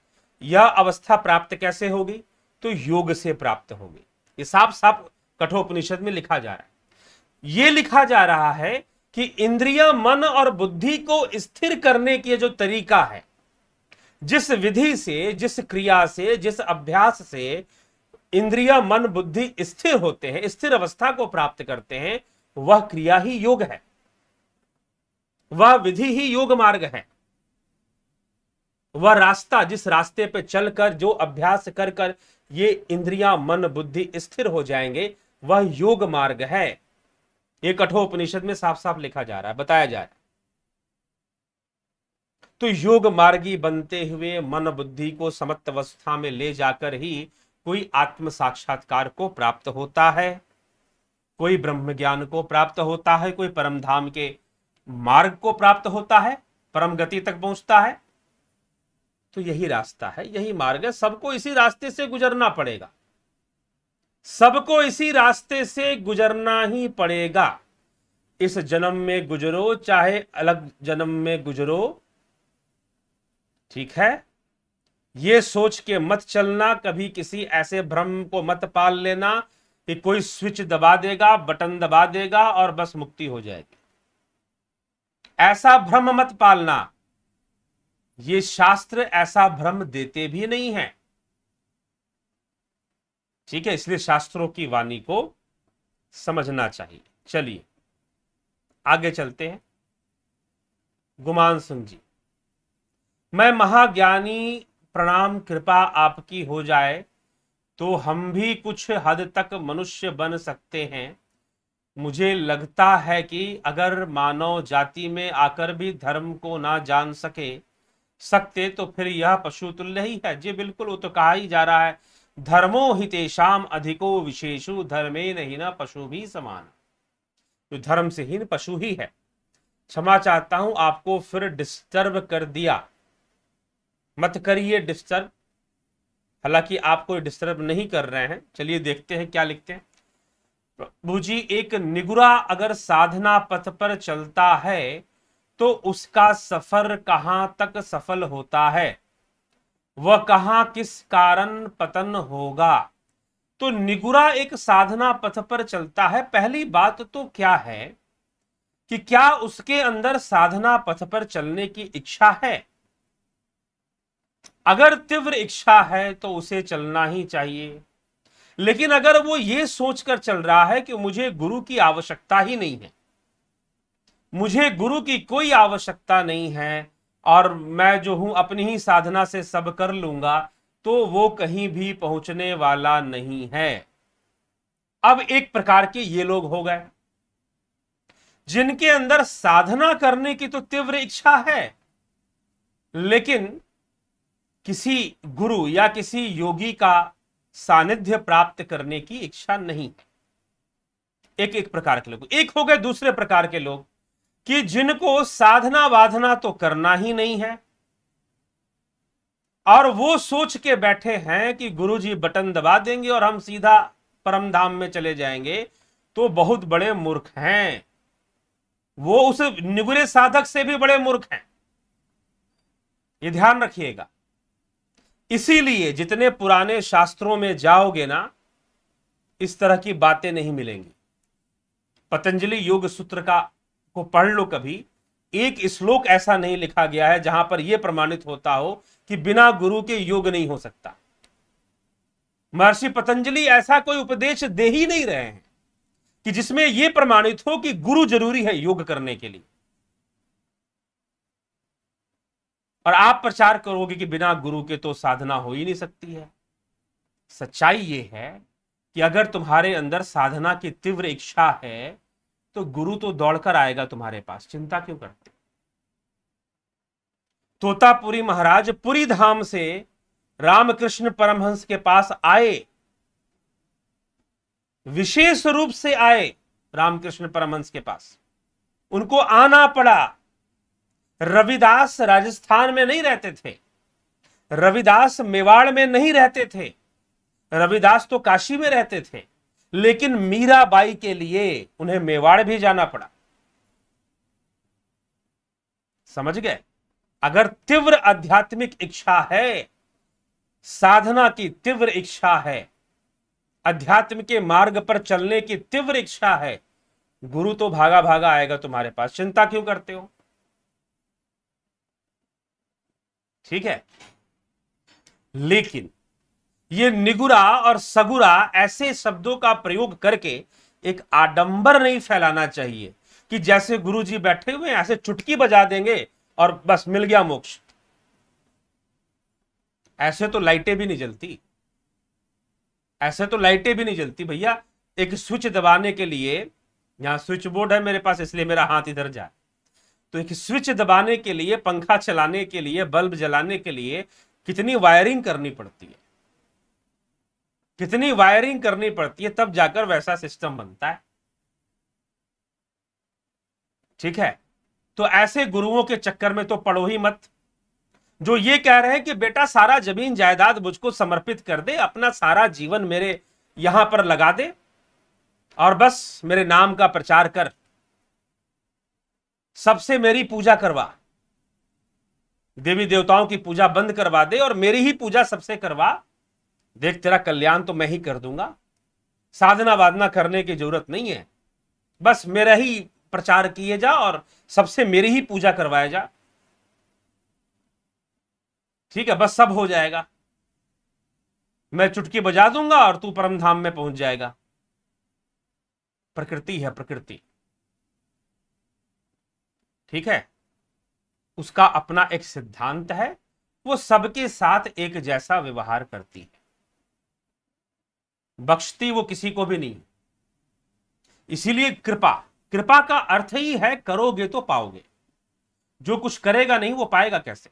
यह अवस्था प्राप्त कैसे होगी तो योग से प्राप्त होगी ये साफ साफ कठोपनिषद में लिखा जा रहा है ये लिखा जा रहा है कि इंद्रिय मन और बुद्धि को स्थिर करने की जो तरीका है जिस विधि से जिस क्रिया से जिस अभ्यास से इंद्रिय मन बुद्धि स्थिर होते हैं स्थिर अवस्था को प्राप्त करते हैं वह क्रिया ही योग है वह विधि ही योग मार्ग है वह रास्ता जिस रास्ते पे चलकर जो अभ्यास कर कर ये इंद्रियां मन बुद्धि स्थिर हो जाएंगे वह योग मार्ग है ये कठोपनिषद में साफ साफ लिखा जा रहा है बताया जा रहा है तो योग मार्गी बनते हुए मन बुद्धि को समत्त अवस्था में ले जाकर ही कोई आत्म साक्षात्कार को प्राप्त होता है कोई ब्रह्म ज्ञान को प्राप्त होता है कोई परम धाम के मार्ग को प्राप्त होता है परम गति तक पहुंचता है तो यही रास्ता है यही मार्ग है सबको इसी रास्ते से गुजरना पड़ेगा सबको इसी रास्ते से गुजरना ही पड़ेगा इस जन्म में गुजरो चाहे अलग जन्म में गुजरो ठीक है ये सोच के मत चलना कभी किसी ऐसे भ्रम को मत पाल लेना कि कोई स्विच दबा देगा बटन दबा देगा और बस मुक्ति हो जाएगी ऐसा भ्रम मत पालना ये शास्त्र ऐसा भ्रम देते भी नहीं है ठीक है इसलिए शास्त्रों की वाणी को समझना चाहिए चलिए आगे चलते हैं गुमान सिंह जी मैं महाज्ञानी प्रणाम कृपा आपकी हो जाए तो हम भी कुछ हद तक मनुष्य बन सकते हैं मुझे लगता है कि अगर मानव जाति में आकर भी धर्म को ना जान सके सकते तो फिर यह पशुतुल्य ही है जी बिल्कुल वो तो कहा ही जा रहा है धर्मो ही तेषाम अधिको विशेषु धर्मे नहीं ना पशु भी समान जो तो धर्म से हीन पशु ही है क्षमा चाहता हूं आपको फिर डिस्टर्ब कर दिया मत करिए डिस्टर्ब हालांकि आप कोई डिस्टर्ब नहीं कर रहे हैं चलिए देखते हैं क्या लिखते हैं भूजी एक निगुरा अगर साधना पथ पर चलता है तो उसका सफर कहां तक सफल होता है वह कहां किस कारण पतन होगा तो निगुरा एक साधना पथ पर चलता है पहली बात तो क्या है कि क्या उसके अंदर साधना पथ पर चलने की इच्छा है अगर तीव्र इच्छा है तो उसे चलना ही चाहिए लेकिन अगर वो ये सोचकर चल रहा है कि मुझे गुरु की आवश्यकता ही नहीं है मुझे गुरु की कोई आवश्यकता नहीं है और मैं जो हूं अपनी ही साधना से सब कर लूंगा तो वो कहीं भी पहुंचने वाला नहीं है अब एक प्रकार के ये लोग हो गए जिनके अंदर साधना करने की तो तीव्र इच्छा है लेकिन किसी गुरु या किसी योगी का सानिध्य प्राप्त करने की इच्छा नहीं एक एक प्रकार के लोग एक हो गए दूसरे प्रकार के लोग कि जिनको साधना वाधना तो करना ही नहीं है और वो सोच के बैठे हैं कि गुरुजी बटन दबा देंगे और हम सीधा परम धाम में चले जाएंगे तो बहुत बड़े मूर्ख हैं वो उस निगुरे साधक से भी बड़े मूर्ख हैं ये ध्यान रखिएगा इसीलिए जितने पुराने शास्त्रों में जाओगे ना इस तरह की बातें नहीं मिलेंगी पतंजलि योग सूत्र का को पढ़ लो कभी एक श्लोक ऐसा नहीं लिखा गया है जहां पर यह प्रमाणित होता हो कि बिना गुरु के योग नहीं हो सकता महर्षि पतंजलि ऐसा कोई उपदेश दे ही नहीं रहे हैं कि जिसमें यह प्रमाणित हो कि गुरु जरूरी है योग करने के लिए और आप प्रचार करोगे कि बिना गुरु के तो साधना हो ही नहीं सकती है सच्चाई ये है कि अगर तुम्हारे अंदर साधना की तीव्र इच्छा है तो गुरु तो दौड़कर आएगा तुम्हारे पास चिंता क्यों करते तोतापुरी महाराज पुरी धाम से रामकृष्ण परमहंस के पास आए विशेष रूप से आए रामकृष्ण परमहंस के पास उनको आना पड़ा रविदास राजस्थान में नहीं रहते थे रविदास मेवाड़ में नहीं रहते थे रविदास तो काशी में रहते थे लेकिन मीराबाई के लिए उन्हें मेवाड़ भी जाना पड़ा समझ गए अगर तीव्र आध्यात्मिक इच्छा है साधना की तीव्र इच्छा है अध्यात्म के मार्ग पर चलने की तीव्र इच्छा है गुरु तो भागा भागा आएगा तुम्हारे पास चिंता क्यों करते हो ठीक है लेकिन ये निगुरा और सगुरा ऐसे शब्दों का प्रयोग करके एक आडंबर नहीं फैलाना चाहिए कि जैसे गुरु जी बैठे हुए ऐसे चुटकी बजा देंगे और बस मिल गया मोक्ष ऐसे तो लाइटें भी नहीं जलती ऐसे तो लाइटें भी नहीं जलती भैया एक स्विच दबाने के लिए यहां स्विच बोर्ड है मेरे पास इसलिए मेरा हाथ इधर जाए तो एक स्विच दबाने के लिए पंखा चलाने के लिए बल्ब जलाने के लिए कितनी वायरिंग करनी पड़ती है कितनी वायरिंग करनी पड़ती है तब जाकर वैसा सिस्टम बनता है ठीक है तो ऐसे गुरुओं के चक्कर में तो पड़ो ही मत जो ये कह रहे हैं कि बेटा सारा जमीन जायदाद मुझको समर्पित कर दे अपना सारा जीवन मेरे यहां पर लगा दे और बस मेरे नाम का प्रचार कर सबसे मेरी पूजा करवा देवी देवताओं की पूजा बंद करवा दे और मेरी ही पूजा सबसे करवा देख तेरा कल्याण तो मैं ही कर दूंगा साधना वादना करने की जरूरत नहीं है बस मेरा ही प्रचार किए जा और सबसे मेरी ही पूजा करवाया जा ठीक है बस सब हो जाएगा मैं चुटकी बजा दूंगा और तू परमधाम में पहुंच जाएगा प्रकृति है प्रकृति ठीक है उसका अपना एक सिद्धांत है वो सबके साथ एक जैसा व्यवहार करती है बख्शती वो किसी को भी नहीं इसीलिए कृपा कृपा का अर्थ ही है करोगे तो पाओगे जो कुछ करेगा नहीं वो पाएगा कैसे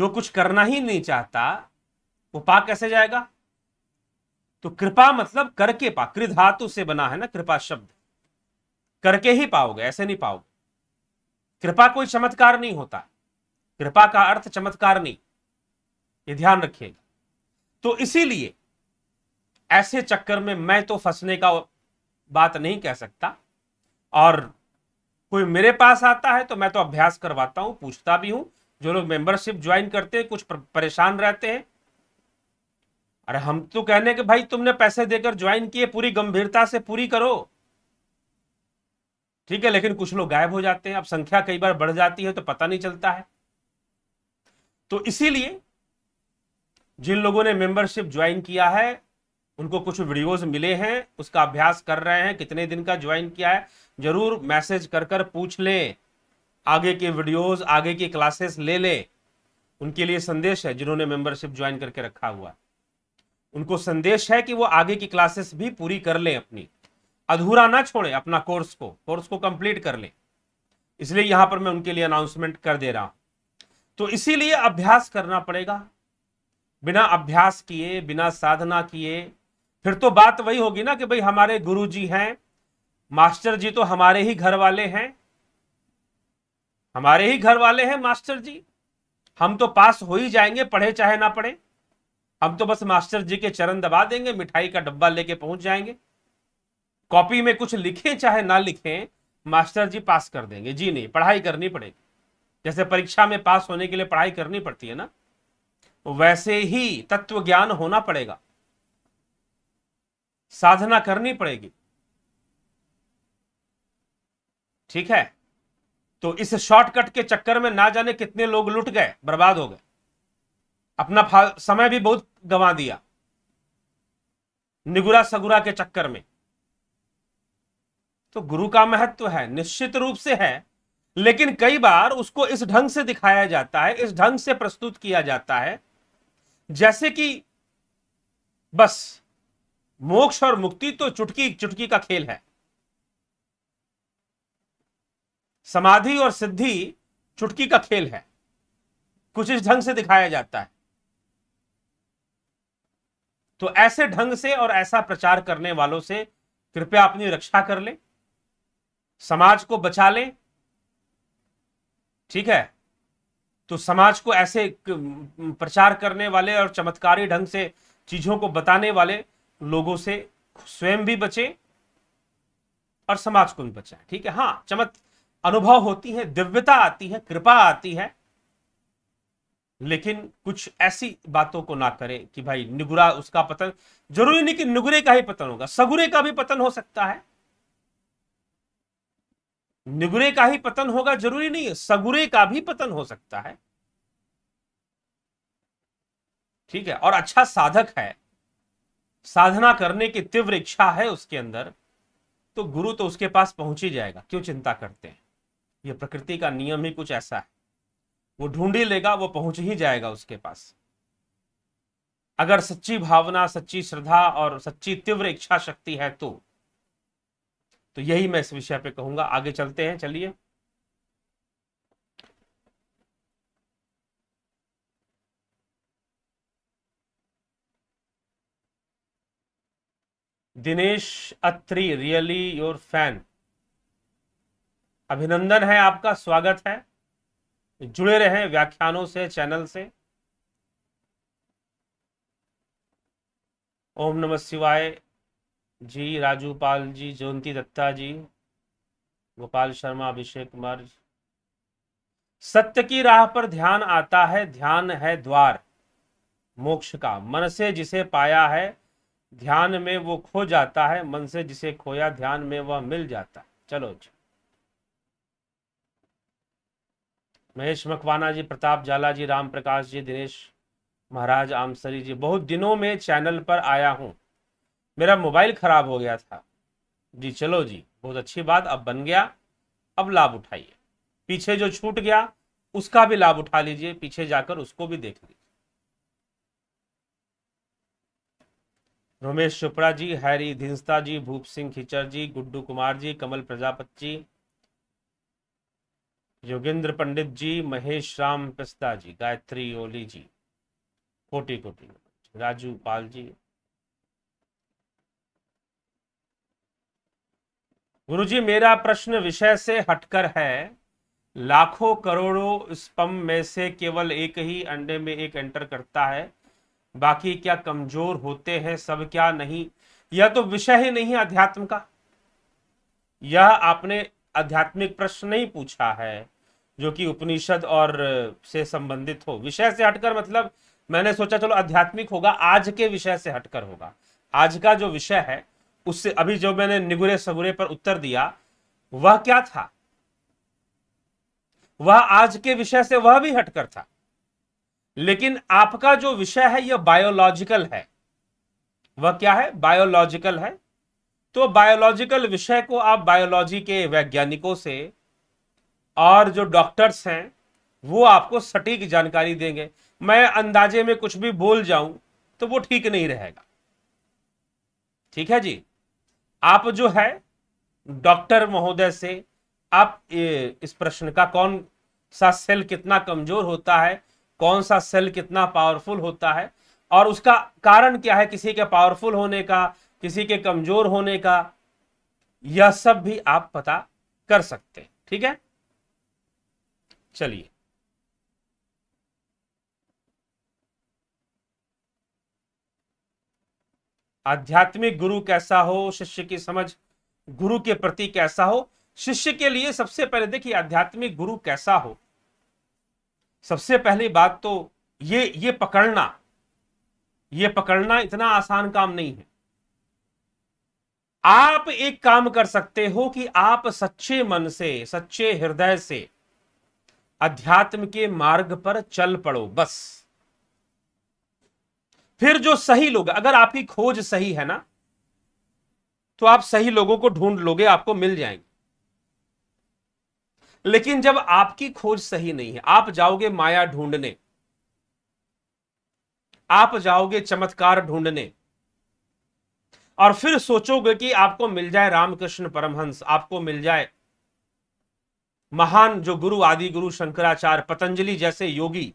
जो कुछ करना ही नहीं चाहता वो पा कैसे जाएगा तो कृपा मतलब करके पा कृधातु से बना है ना कृपा शब्द करके ही पाओगे ऐसे नहीं पाओगे कृपा कोई चमत्कार नहीं होता कृपा का अर्थ चमत्कार नहीं ये ध्यान रखिएगा तो इसीलिए ऐसे चक्कर में मैं तो फंसने का बात नहीं कह सकता और कोई मेरे पास आता है तो मैं तो अभ्यास करवाता हूं पूछता भी हूं जो लोग मेंबरशिप ज्वाइन करते हैं कुछ परेशान रहते हैं अरे हम तो कहने के भाई तुमने पैसे देकर ज्वाइन किए पूरी गंभीरता से पूरी करो ठीक है लेकिन कुछ लोग गायब हो जाते हैं अब संख्या कई बार बढ़ जाती है तो पता नहीं चलता है तो इसीलिए जिन लोगों ने मेंबरशिप ज्वाइन किया है उनको कुछ वीडियोस मिले हैं उसका अभ्यास कर रहे हैं कितने दिन का ज्वाइन किया है जरूर मैसेज कर कर पूछ लें आगे के वीडियोस आगे की क्लासेस ले लें उनके लिए संदेश है जिन्होंने मेंबरशिप ज्वाइन करके रखा हुआ उनको संदेश है कि वो आगे की क्लासेस भी पूरी कर लें अपनी अधूरा ना छोड़े अपना कोर्स को कोर्स को कंप्लीट कर ले इसलिए यहां पर मैं उनके लिए अनाउंसमेंट कर दे रहा हूं तो इसीलिए अभ्यास करना पड़ेगा बिना अभ्यास किए बिना साधना किए फिर तो बात वही होगी ना कि भाई हमारे गुरु जी हैं मास्टर जी तो हमारे ही घर वाले हैं हमारे ही घर वाले हैं मास्टर जी हम तो पास हो ही जाएंगे पढ़े चाहे ना पढ़े हम तो बस मास्टर जी के चरण दबा देंगे मिठाई का डब्बा लेके पहुंच जाएंगे कॉपी में कुछ लिखें चाहे ना लिखें मास्टर जी पास कर देंगे जी नहीं पढ़ाई करनी पड़ेगी जैसे परीक्षा में पास होने के लिए पढ़ाई करनी पड़ती है ना तो वैसे ही तत्व ज्ञान होना पड़ेगा साधना करनी पड़ेगी ठीक है तो इस शॉर्टकट के चक्कर में ना जाने कितने लोग लुट गए बर्बाद हो गए अपना समय भी बहुत गंवा दिया निगुरा सगुरा के चक्कर में तो गुरु का महत्व है निश्चित रूप से है लेकिन कई बार उसको इस ढंग से दिखाया जाता है इस ढंग से प्रस्तुत किया जाता है जैसे कि बस मोक्ष और मुक्ति तो चुटकी चुटकी का खेल है समाधि और सिद्धि चुटकी का खेल है कुछ इस ढंग से दिखाया जाता है तो ऐसे ढंग से और ऐसा प्रचार करने वालों से कृपया अपनी रक्षा कर ले समाज को बचा लें ठीक है तो समाज को ऐसे प्रचार करने वाले और चमत्कारी ढंग से चीजों को बताने वाले लोगों से स्वयं भी बचें और समाज को भी बचाएं ठीक है हाँ चमत् अनुभव होती है दिव्यता आती है कृपा आती है लेकिन कुछ ऐसी बातों को ना करें कि भाई निगुरा उसका पतन जरूरी नहीं कि निगुरे का ही पतन होगा सगुरे का भी पतन हो सकता है निगुरे का ही पतन होगा जरूरी नहीं है सगुरे का भी पतन हो सकता है ठीक है और अच्छा साधक है साधना करने की तीव्र इच्छा है उसके अंदर तो गुरु तो उसके पास पहुंच ही जाएगा क्यों चिंता करते हैं यह प्रकृति का नियम ही कुछ ऐसा है वो ढूंढ ही लेगा वो पहुंच ही जाएगा उसके पास अगर सच्ची भावना सच्ची श्रद्धा और सच्ची तीव्र इच्छा शक्ति है तो तो यही मैं इस विषय पे कहूंगा आगे चलते हैं चलिए Dinesh Atri really your fan अभिनंदन है आपका स्वागत है जुड़े रहे व्याख्यानों से चैनल से ओम नमः शिवाय जी राजू पाल जी ज्योति दत्ता जी गोपाल शर्मा अभिषेक कुमार सत्य की राह पर ध्यान आता है ध्यान है द्वार मोक्ष का मन से जिसे पाया है ध्यान में वो खो जाता है मन से जिसे खोया ध्यान में वह मिल जाता है चलो जी महेश मकवाना जी प्रताप जाला जी राम प्रकाश जी दिनेश महाराज आमसरी जी बहुत दिनों में चैनल पर आया हूँ मेरा मोबाइल खराब हो गया था जी चलो जी बहुत अच्छी बात अब बन गया अब लाभ उठाइए पीछे जो छूट गया उसका भी लाभ उठा लीजिए पीछे जाकर उसको भी देख लीजिए रमेश चोपड़ा जी हैरी धिंस्ता जी भूप सिंह खिचर जी गुड्डू कुमार जी कमल प्रजापति जी योगेंद्र पंडित जी महेश राम पिस्ता जी गायत्री ओली जी कोटी कोटी राजू पाल जी गुरुजी मेरा प्रश्न विषय से हटकर है लाखों करोड़ों स्पम में से केवल एक ही अंडे में एक एंटर करता है बाकी क्या कमजोर होते हैं सब क्या नहीं यह तो विषय ही नहीं अध्यात्म का यह आपने आध्यात्मिक प्रश्न नहीं पूछा है जो कि उपनिषद और से संबंधित हो विषय से हटकर मतलब मैंने सोचा चलो आध्यात्मिक होगा आज के विषय से हटकर होगा आज का जो विषय है उससे अभी जो मैंने निगुरे सगुरे पर उत्तर दिया वह क्या था वह आज के विषय से वह भी हटकर था लेकिन आपका जो विषय है यह बायोलॉजिकल है वह क्या है बायोलॉजिकल है तो बायोलॉजिकल विषय को आप बायोलॉजी के वैज्ञानिकों से और जो डॉक्टर्स हैं वो आपको सटीक जानकारी देंगे मैं अंदाजे में कुछ भी बोल जाऊं तो वो ठीक नहीं रहेगा ठीक है जी आप जो है डॉक्टर महोदय से आप इस प्रश्न का कौन सा सेल कितना कमजोर होता है कौन सा सेल कितना पावरफुल होता है और उसका कारण क्या है किसी के पावरफुल होने का किसी के कमजोर होने का यह सब भी आप पता कर सकते हैं ठीक है चलिए आध्यात्मिक गुरु कैसा हो शिष्य की समझ गुरु के प्रति कैसा हो शिष्य के लिए सबसे पहले देखिए आध्यात्मिक गुरु कैसा हो सबसे पहली बात तो ये ये पकड़ना ये पकड़ना इतना आसान काम नहीं है आप एक काम कर सकते हो कि आप सच्चे मन से सच्चे हृदय से अध्यात्म के मार्ग पर चल पड़ो बस फिर जो सही लोग अगर आपकी खोज सही है ना तो आप सही लोगों को ढूंढ लोगे आपको मिल जाएंगे लेकिन जब आपकी खोज सही नहीं है आप जाओगे माया ढूंढने आप जाओगे चमत्कार ढूंढने और फिर सोचोगे कि आपको मिल जाए रामकृष्ण परमहंस आपको मिल जाए महान जो गुरु आदि गुरु शंकराचार्य पतंजलि जैसे योगी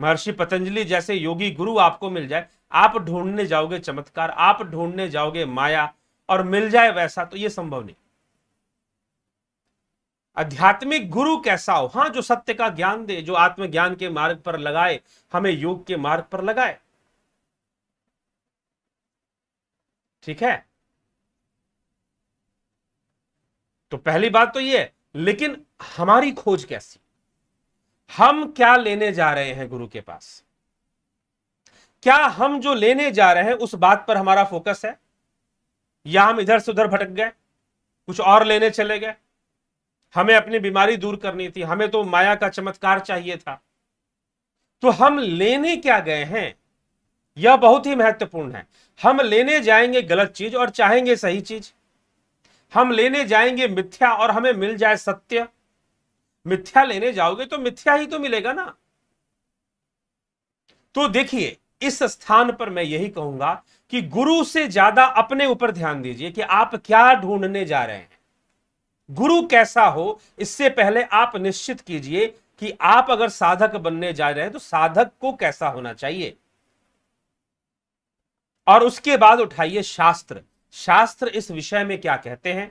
महर्षि पतंजलि जैसे योगी गुरु आपको मिल जाए आप ढूंढने जाओगे चमत्कार आप ढूंढने जाओगे माया और मिल जाए वैसा तो यह संभव नहीं आध्यात्मिक गुरु कैसा हो हाँ जो सत्य का ज्ञान दे जो आत्मज्ञान के मार्ग पर लगाए हमें योग के मार्ग पर लगाए ठीक है तो पहली बात तो यह लेकिन हमारी खोज कैसी हम क्या लेने जा रहे हैं गुरु के पास क्या हम जो लेने जा रहे हैं उस बात पर हमारा फोकस है या हम इधर से उधर भटक गए कुछ और लेने चले गए हमें अपनी बीमारी दूर करनी थी हमें तो माया का चमत्कार चाहिए था तो हम लेने क्या गए हैं यह बहुत ही महत्वपूर्ण है हम लेने जाएंगे गलत चीज और चाहेंगे सही चीज हम लेने जाएंगे मिथ्या और हमें मिल जाए सत्य मिथ्या लेने जाओगे तो मिथ्या ही तो मिलेगा ना तो देखिए इस स्थान पर मैं यही कहूंगा कि गुरु से ज्यादा अपने ऊपर ध्यान दीजिए कि आप क्या ढूंढने जा रहे हैं गुरु कैसा हो इससे पहले आप निश्चित कीजिए कि आप अगर साधक बनने जा रहे हैं तो साधक को कैसा होना चाहिए और उसके बाद उठाइए शास्त्र शास्त्र इस विषय में क्या कहते हैं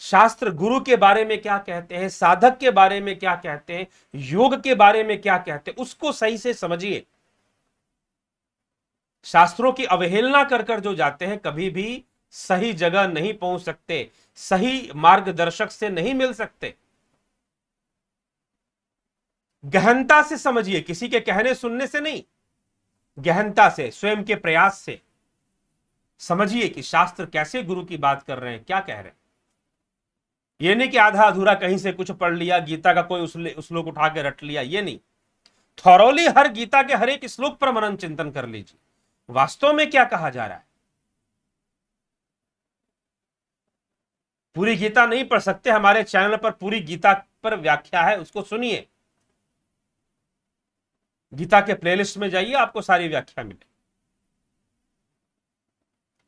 शास्त्र गुरु के बारे में क्या कहते हैं साधक के बारे में क्या कहते हैं योग के बारे में क्या कहते हैं उसको सही से समझिए शास्त्रों की अवहेलना कर कर जो जाते हैं कभी भी सही जगह नहीं पहुंच सकते सही मार्गदर्शक से नहीं मिल सकते गहनता से समझिए किसी के कहने सुनने से नहीं गहनता से स्वयं के प्रयास से समझिए कि शास्त्र कैसे गुरु की बात कर रहे हैं क्या कह रहे हैं ये नहीं कि आधा अधूरा कहीं से कुछ पढ़ लिया गीता का कोई श्लोक उठा के रट लिया ये नहीं थॉरोली हर गीता के हर एक श्लोक पर मनन चिंतन कर लीजिए वास्तव में क्या कहा जा रहा है पूरी गीता नहीं पढ़ सकते हमारे चैनल पर पूरी गीता पर व्याख्या है उसको सुनिए गीता के प्लेलिस्ट में जाइए आपको सारी व्याख्या मिले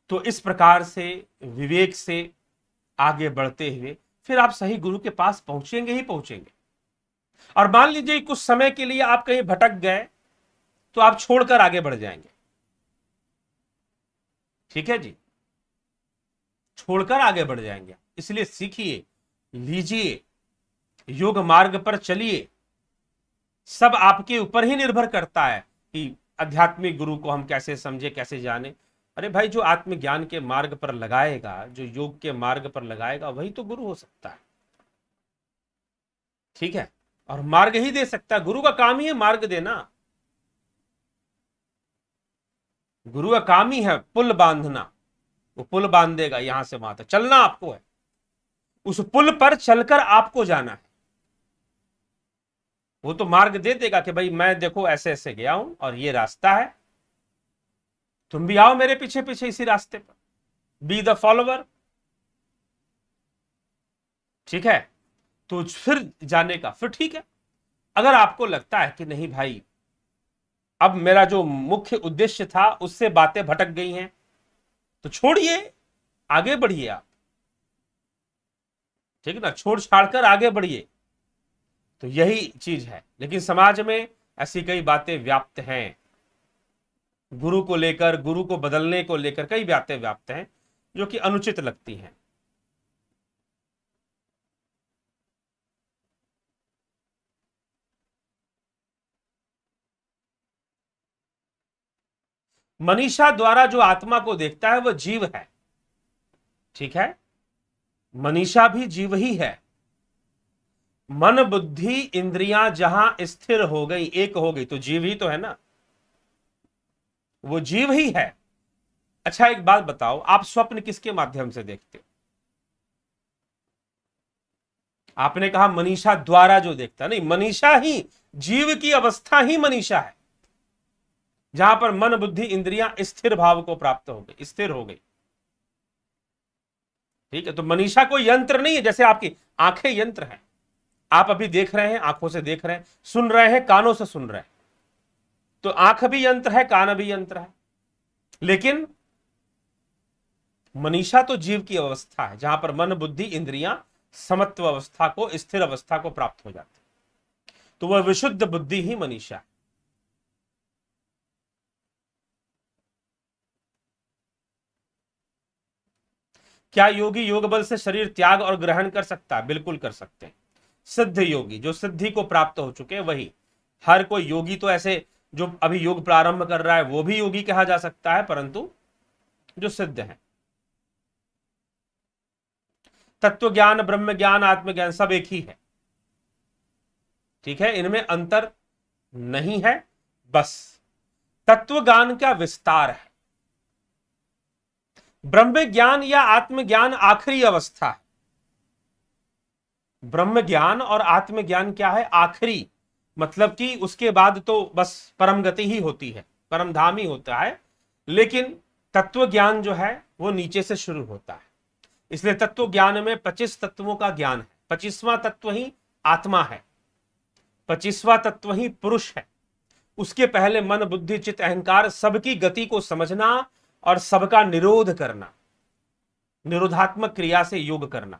तो इस प्रकार से विवेक से आगे बढ़ते हुए फिर आप सही गुरु के पास पहुंचेंगे ही पहुंचेंगे और मान लीजिए कुछ समय के लिए आप कहीं भटक गए तो आप छोड़कर आगे बढ़ जाएंगे ठीक है जी छोड़कर आगे बढ़ जाएंगे इसलिए सीखिए लीजिए योग मार्ग पर चलिए सब आपके ऊपर ही निर्भर करता है कि आध्यात्मिक गुरु को हम कैसे समझे कैसे जाने अरे भाई जो आत्मज्ञान के मार्ग पर लगाएगा जो योग के मार्ग पर लगाएगा वही तो गुरु हो सकता है ठीक है और मार्ग ही दे सकता है गुरु का काम ही है मार्ग देना गुरु का काम ही है पुल बांधना वो पुल बांध देगा यहां से वहां तक चलना आपको है उस पुल पर चलकर आपको जाना है वो तो मार्ग दे देगा कि भाई मैं देखो ऐसे ऐसे गया हूं और ये रास्ता है तुम भी आओ मेरे पीछे पीछे इसी रास्ते पर बी द फॉलोवर ठीक है तो फिर जाने का फिर ठीक है अगर आपको लगता है कि नहीं भाई अब मेरा जो मुख्य उद्देश्य था उससे बातें भटक गई हैं तो छोड़िए आगे बढ़िए आप ठीक है ना छोड़ छाड़ कर आगे बढ़िए तो यही चीज है लेकिन समाज में ऐसी कई बातें व्याप्त हैं गुरु को लेकर गुरु को बदलने को लेकर कई बातें व्याप्त हैं जो कि अनुचित लगती हैं मनीषा द्वारा जो आत्मा को देखता है वह जीव है ठीक है मनीषा भी जीव ही है मन बुद्धि इंद्रियां जहां स्थिर हो गई एक हो गई तो जीव ही तो है ना वो जीव ही है अच्छा एक बात बताओ आप स्वप्न किसके माध्यम से देखते हो आपने कहा मनीषा द्वारा जो देखता नहीं मनीषा ही जीव की अवस्था ही मनीषा है जहां पर मन बुद्धि इंद्रियां स्थिर भाव को प्राप्त हो गई स्थिर हो गई ठीक है तो मनीषा कोई यंत्र नहीं है जैसे आपकी आंखें यंत्र हैं आप अभी देख रहे हैं आंखों से देख रहे हैं सुन रहे हैं कानों से सुन रहे हैं तो आंख भी यंत्र है कान भी यंत्र है लेकिन मनीषा तो जीव की अवस्था है जहां पर मन बुद्धि इंद्रियां समत्व अवस्था को स्थिर अवस्था को प्राप्त हो जाती तो वह विशुद्ध बुद्धि ही मनीषा क्या योगी योग बल से शरीर त्याग और ग्रहण कर सकता है बिल्कुल कर सकते हैं सिद्ध योगी जो सिद्धि को प्राप्त हो चुके वही हर कोई योगी तो ऐसे जो अभी योग प्रारंभ कर रहा है वो भी योगी कहा जा सकता है परंतु जो सिद्ध है तत्व ज्ञान ब्रह्म ज्ञान आत्मज्ञान सब एक ही है ठीक है इनमें अंतर नहीं है बस तत्व ज्ञान का विस्तार है ब्रह्म ज्ञान या आत्मज्ञान आखिरी अवस्था है ब्रह्म ज्ञान और आत्मज्ञान क्या है आखिरी मतलब कि उसके बाद तो बस परम गति ही होती है परम धाम ही होता है लेकिन तत्व ज्ञान जो है वो नीचे से शुरू होता है इसलिए तत्व ज्ञान में पच्चीस तत्वों का ज्ञान है पच्चीसवां तत्व ही आत्मा है पच्चीसवां तत्व ही पुरुष है उसके पहले मन बुद्धि चित अहंकार सबकी गति को समझना और सबका निरोध करना निरोधात्मक क्रिया से योग करना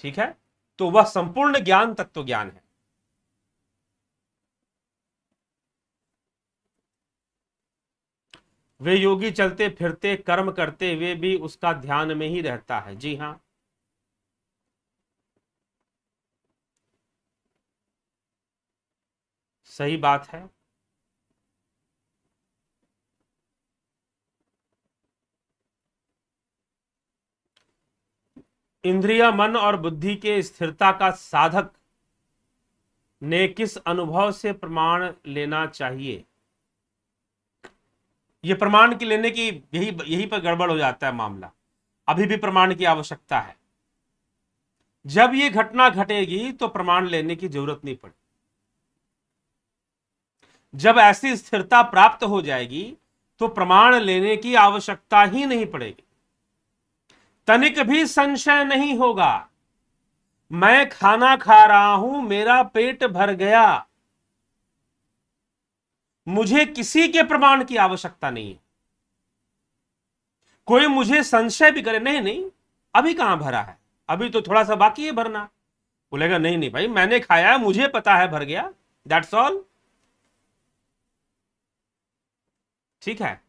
ठीक है तो वह संपूर्ण ज्ञान तत्व ज्ञान है वे योगी चलते फिरते कर्म करते हुए भी उसका ध्यान में ही रहता है जी हाँ सही बात है इंद्रिया मन और बुद्धि के स्थिरता का साधक ने किस अनुभव से प्रमाण लेना चाहिए ये प्रमाण की लेने की यही यही पर गड़बड़ हो जाता है मामला अभी भी प्रमाण की आवश्यकता है जब ये घटना घटेगी तो प्रमाण लेने की जरूरत नहीं पड़ेगी जब ऐसी स्थिरता प्राप्त हो जाएगी तो प्रमाण लेने की आवश्यकता ही नहीं पड़ेगी तनिक भी संशय नहीं होगा मैं खाना खा रहा हूं मेरा पेट भर गया मुझे किसी के प्रमाण की आवश्यकता नहीं है कोई मुझे संशय भी करे नहीं नहीं अभी कहां भरा है अभी तो थोड़ा सा बाकी है भरना बोलेगा नहीं नहीं भाई मैंने खाया मुझे पता है भर गया दैट्स ऑल ठीक है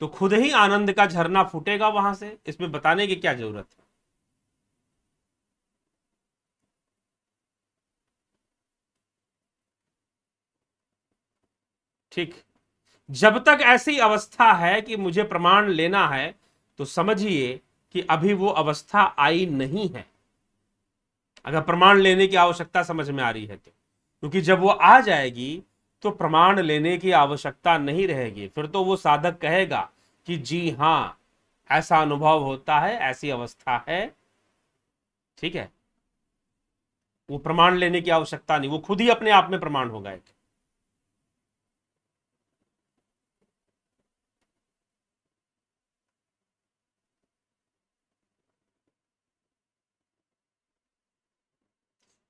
तो खुद ही आनंद का झरना फूटेगा वहां से इसमें बताने की क्या जरूरत है ठीक जब तक ऐसी अवस्था है कि मुझे प्रमाण लेना है तो समझिए कि अभी वो अवस्था आई नहीं है अगर प्रमाण लेने की आवश्यकता समझ में आ रही है तो क्योंकि जब वो आ जाएगी तो प्रमाण लेने की आवश्यकता नहीं रहेगी फिर तो वो साधक कहेगा कि जी हां ऐसा अनुभव होता है ऐसी अवस्था है ठीक है वो प्रमाण लेने की आवश्यकता नहीं वो खुद ही अपने आप में प्रमाण होगा एक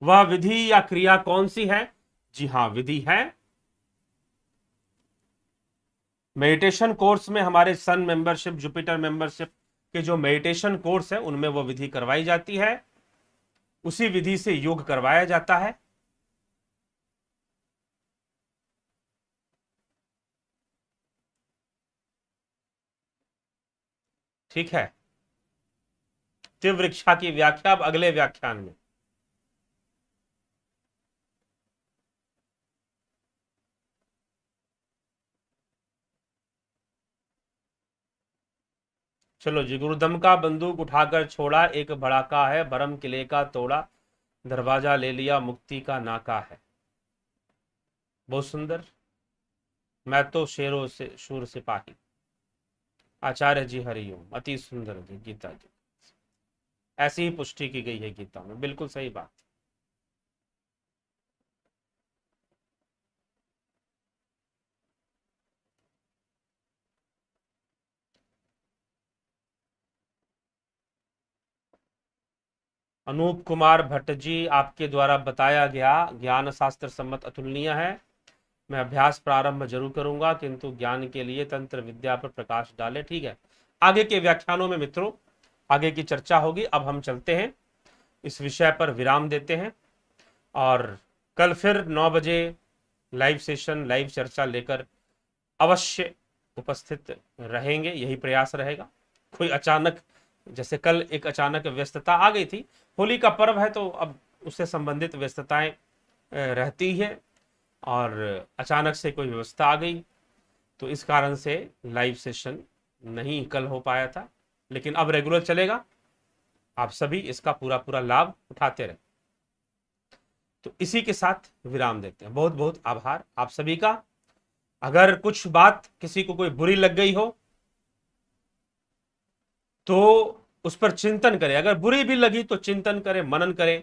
वह विधि या क्रिया कौन सी है जी हां विधि है मेडिटेशन कोर्स में हमारे सन मेंबरशिप जुपिटर मेंबरशिप के जो मेडिटेशन कोर्स है उनमें वह विधि करवाई जाती है उसी विधि से योग करवाया जाता है ठीक है वृक्षा की व्याख्या अब अगले व्याख्यान में चलो जी गुरुदम का बंदूक उठाकर छोड़ा एक भड़ाका है भरम किले का तोड़ा दरवाजा ले लिया मुक्ति का नाका है बहुत सुंदर मैं तो शेरों से शूर सिपाही आचार्य जी हरिओम अति सुंदर जी गीता जी ऐसी ही पुष्टि की गई है गीता में बिल्कुल सही बात अनूप कुमार भट्ट जी आपके द्वारा बताया गया ज्ञान शास्त्र सम्मत अतुलनीय है मैं अभ्यास प्रारंभ जरूर करूंगा किंतु ज्ञान के लिए तंत्र विद्या पर प्रकाश डाले ठीक है आगे के व्याख्यानों में मित्रों आगे की चर्चा होगी अब हम चलते हैं इस विषय पर विराम देते हैं और कल फिर नौ बजे लाइव सेशन लाइव चर्चा लेकर अवश्य उपस्थित रहेंगे यही प्रयास रहेगा कोई अचानक जैसे कल एक अचानक व्यस्तता आ गई थी होली का पर्व है तो अब उससे संबंधित व्यस्तताएं रहती है और अचानक से कोई व्यवस्था आ गई तो इस कारण से लाइव सेशन नहीं कल हो पाया था लेकिन अब रेगुलर चलेगा आप सभी इसका पूरा पूरा लाभ उठाते रहे तो इसी के साथ विराम देते हैं बहुत बहुत आभार आप सभी का अगर कुछ बात किसी को कोई बुरी लग गई हो तो उस पर चिंतन करें अगर बुरी भी लगी तो चिंतन करें मनन करें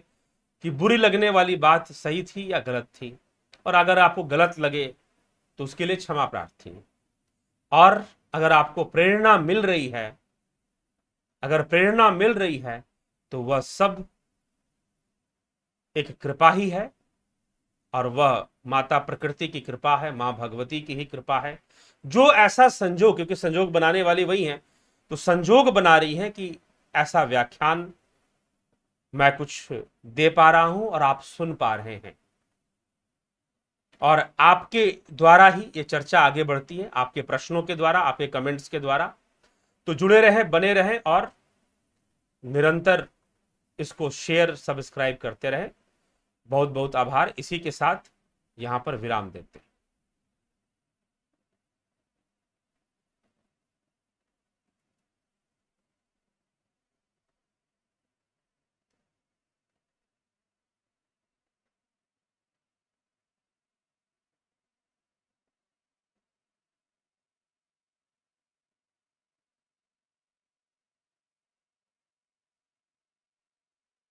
कि बुरी लगने वाली बात सही थी या गलत थी और अगर आपको गलत लगे तो उसके लिए क्षमा प्रार्थी और अगर आपको प्रेरणा मिल रही है अगर प्रेरणा मिल रही है तो वह सब एक कृपा ही है और वह माता प्रकृति की कृपा है मां भगवती की ही कृपा है जो ऐसा संजोग क्योंकि संजोग बनाने वाली वही है तो संजोग बना रही है कि ऐसा व्याख्यान मैं कुछ दे पा रहा हूं और आप सुन पा रहे हैं और आपके द्वारा ही ये चर्चा आगे बढ़ती है आपके प्रश्नों के द्वारा आपके कमेंट्स के द्वारा तो जुड़े रहें बने रहें और निरंतर इसको शेयर सब्सक्राइब करते रहे बहुत बहुत आभार इसी के साथ यहां पर विराम देते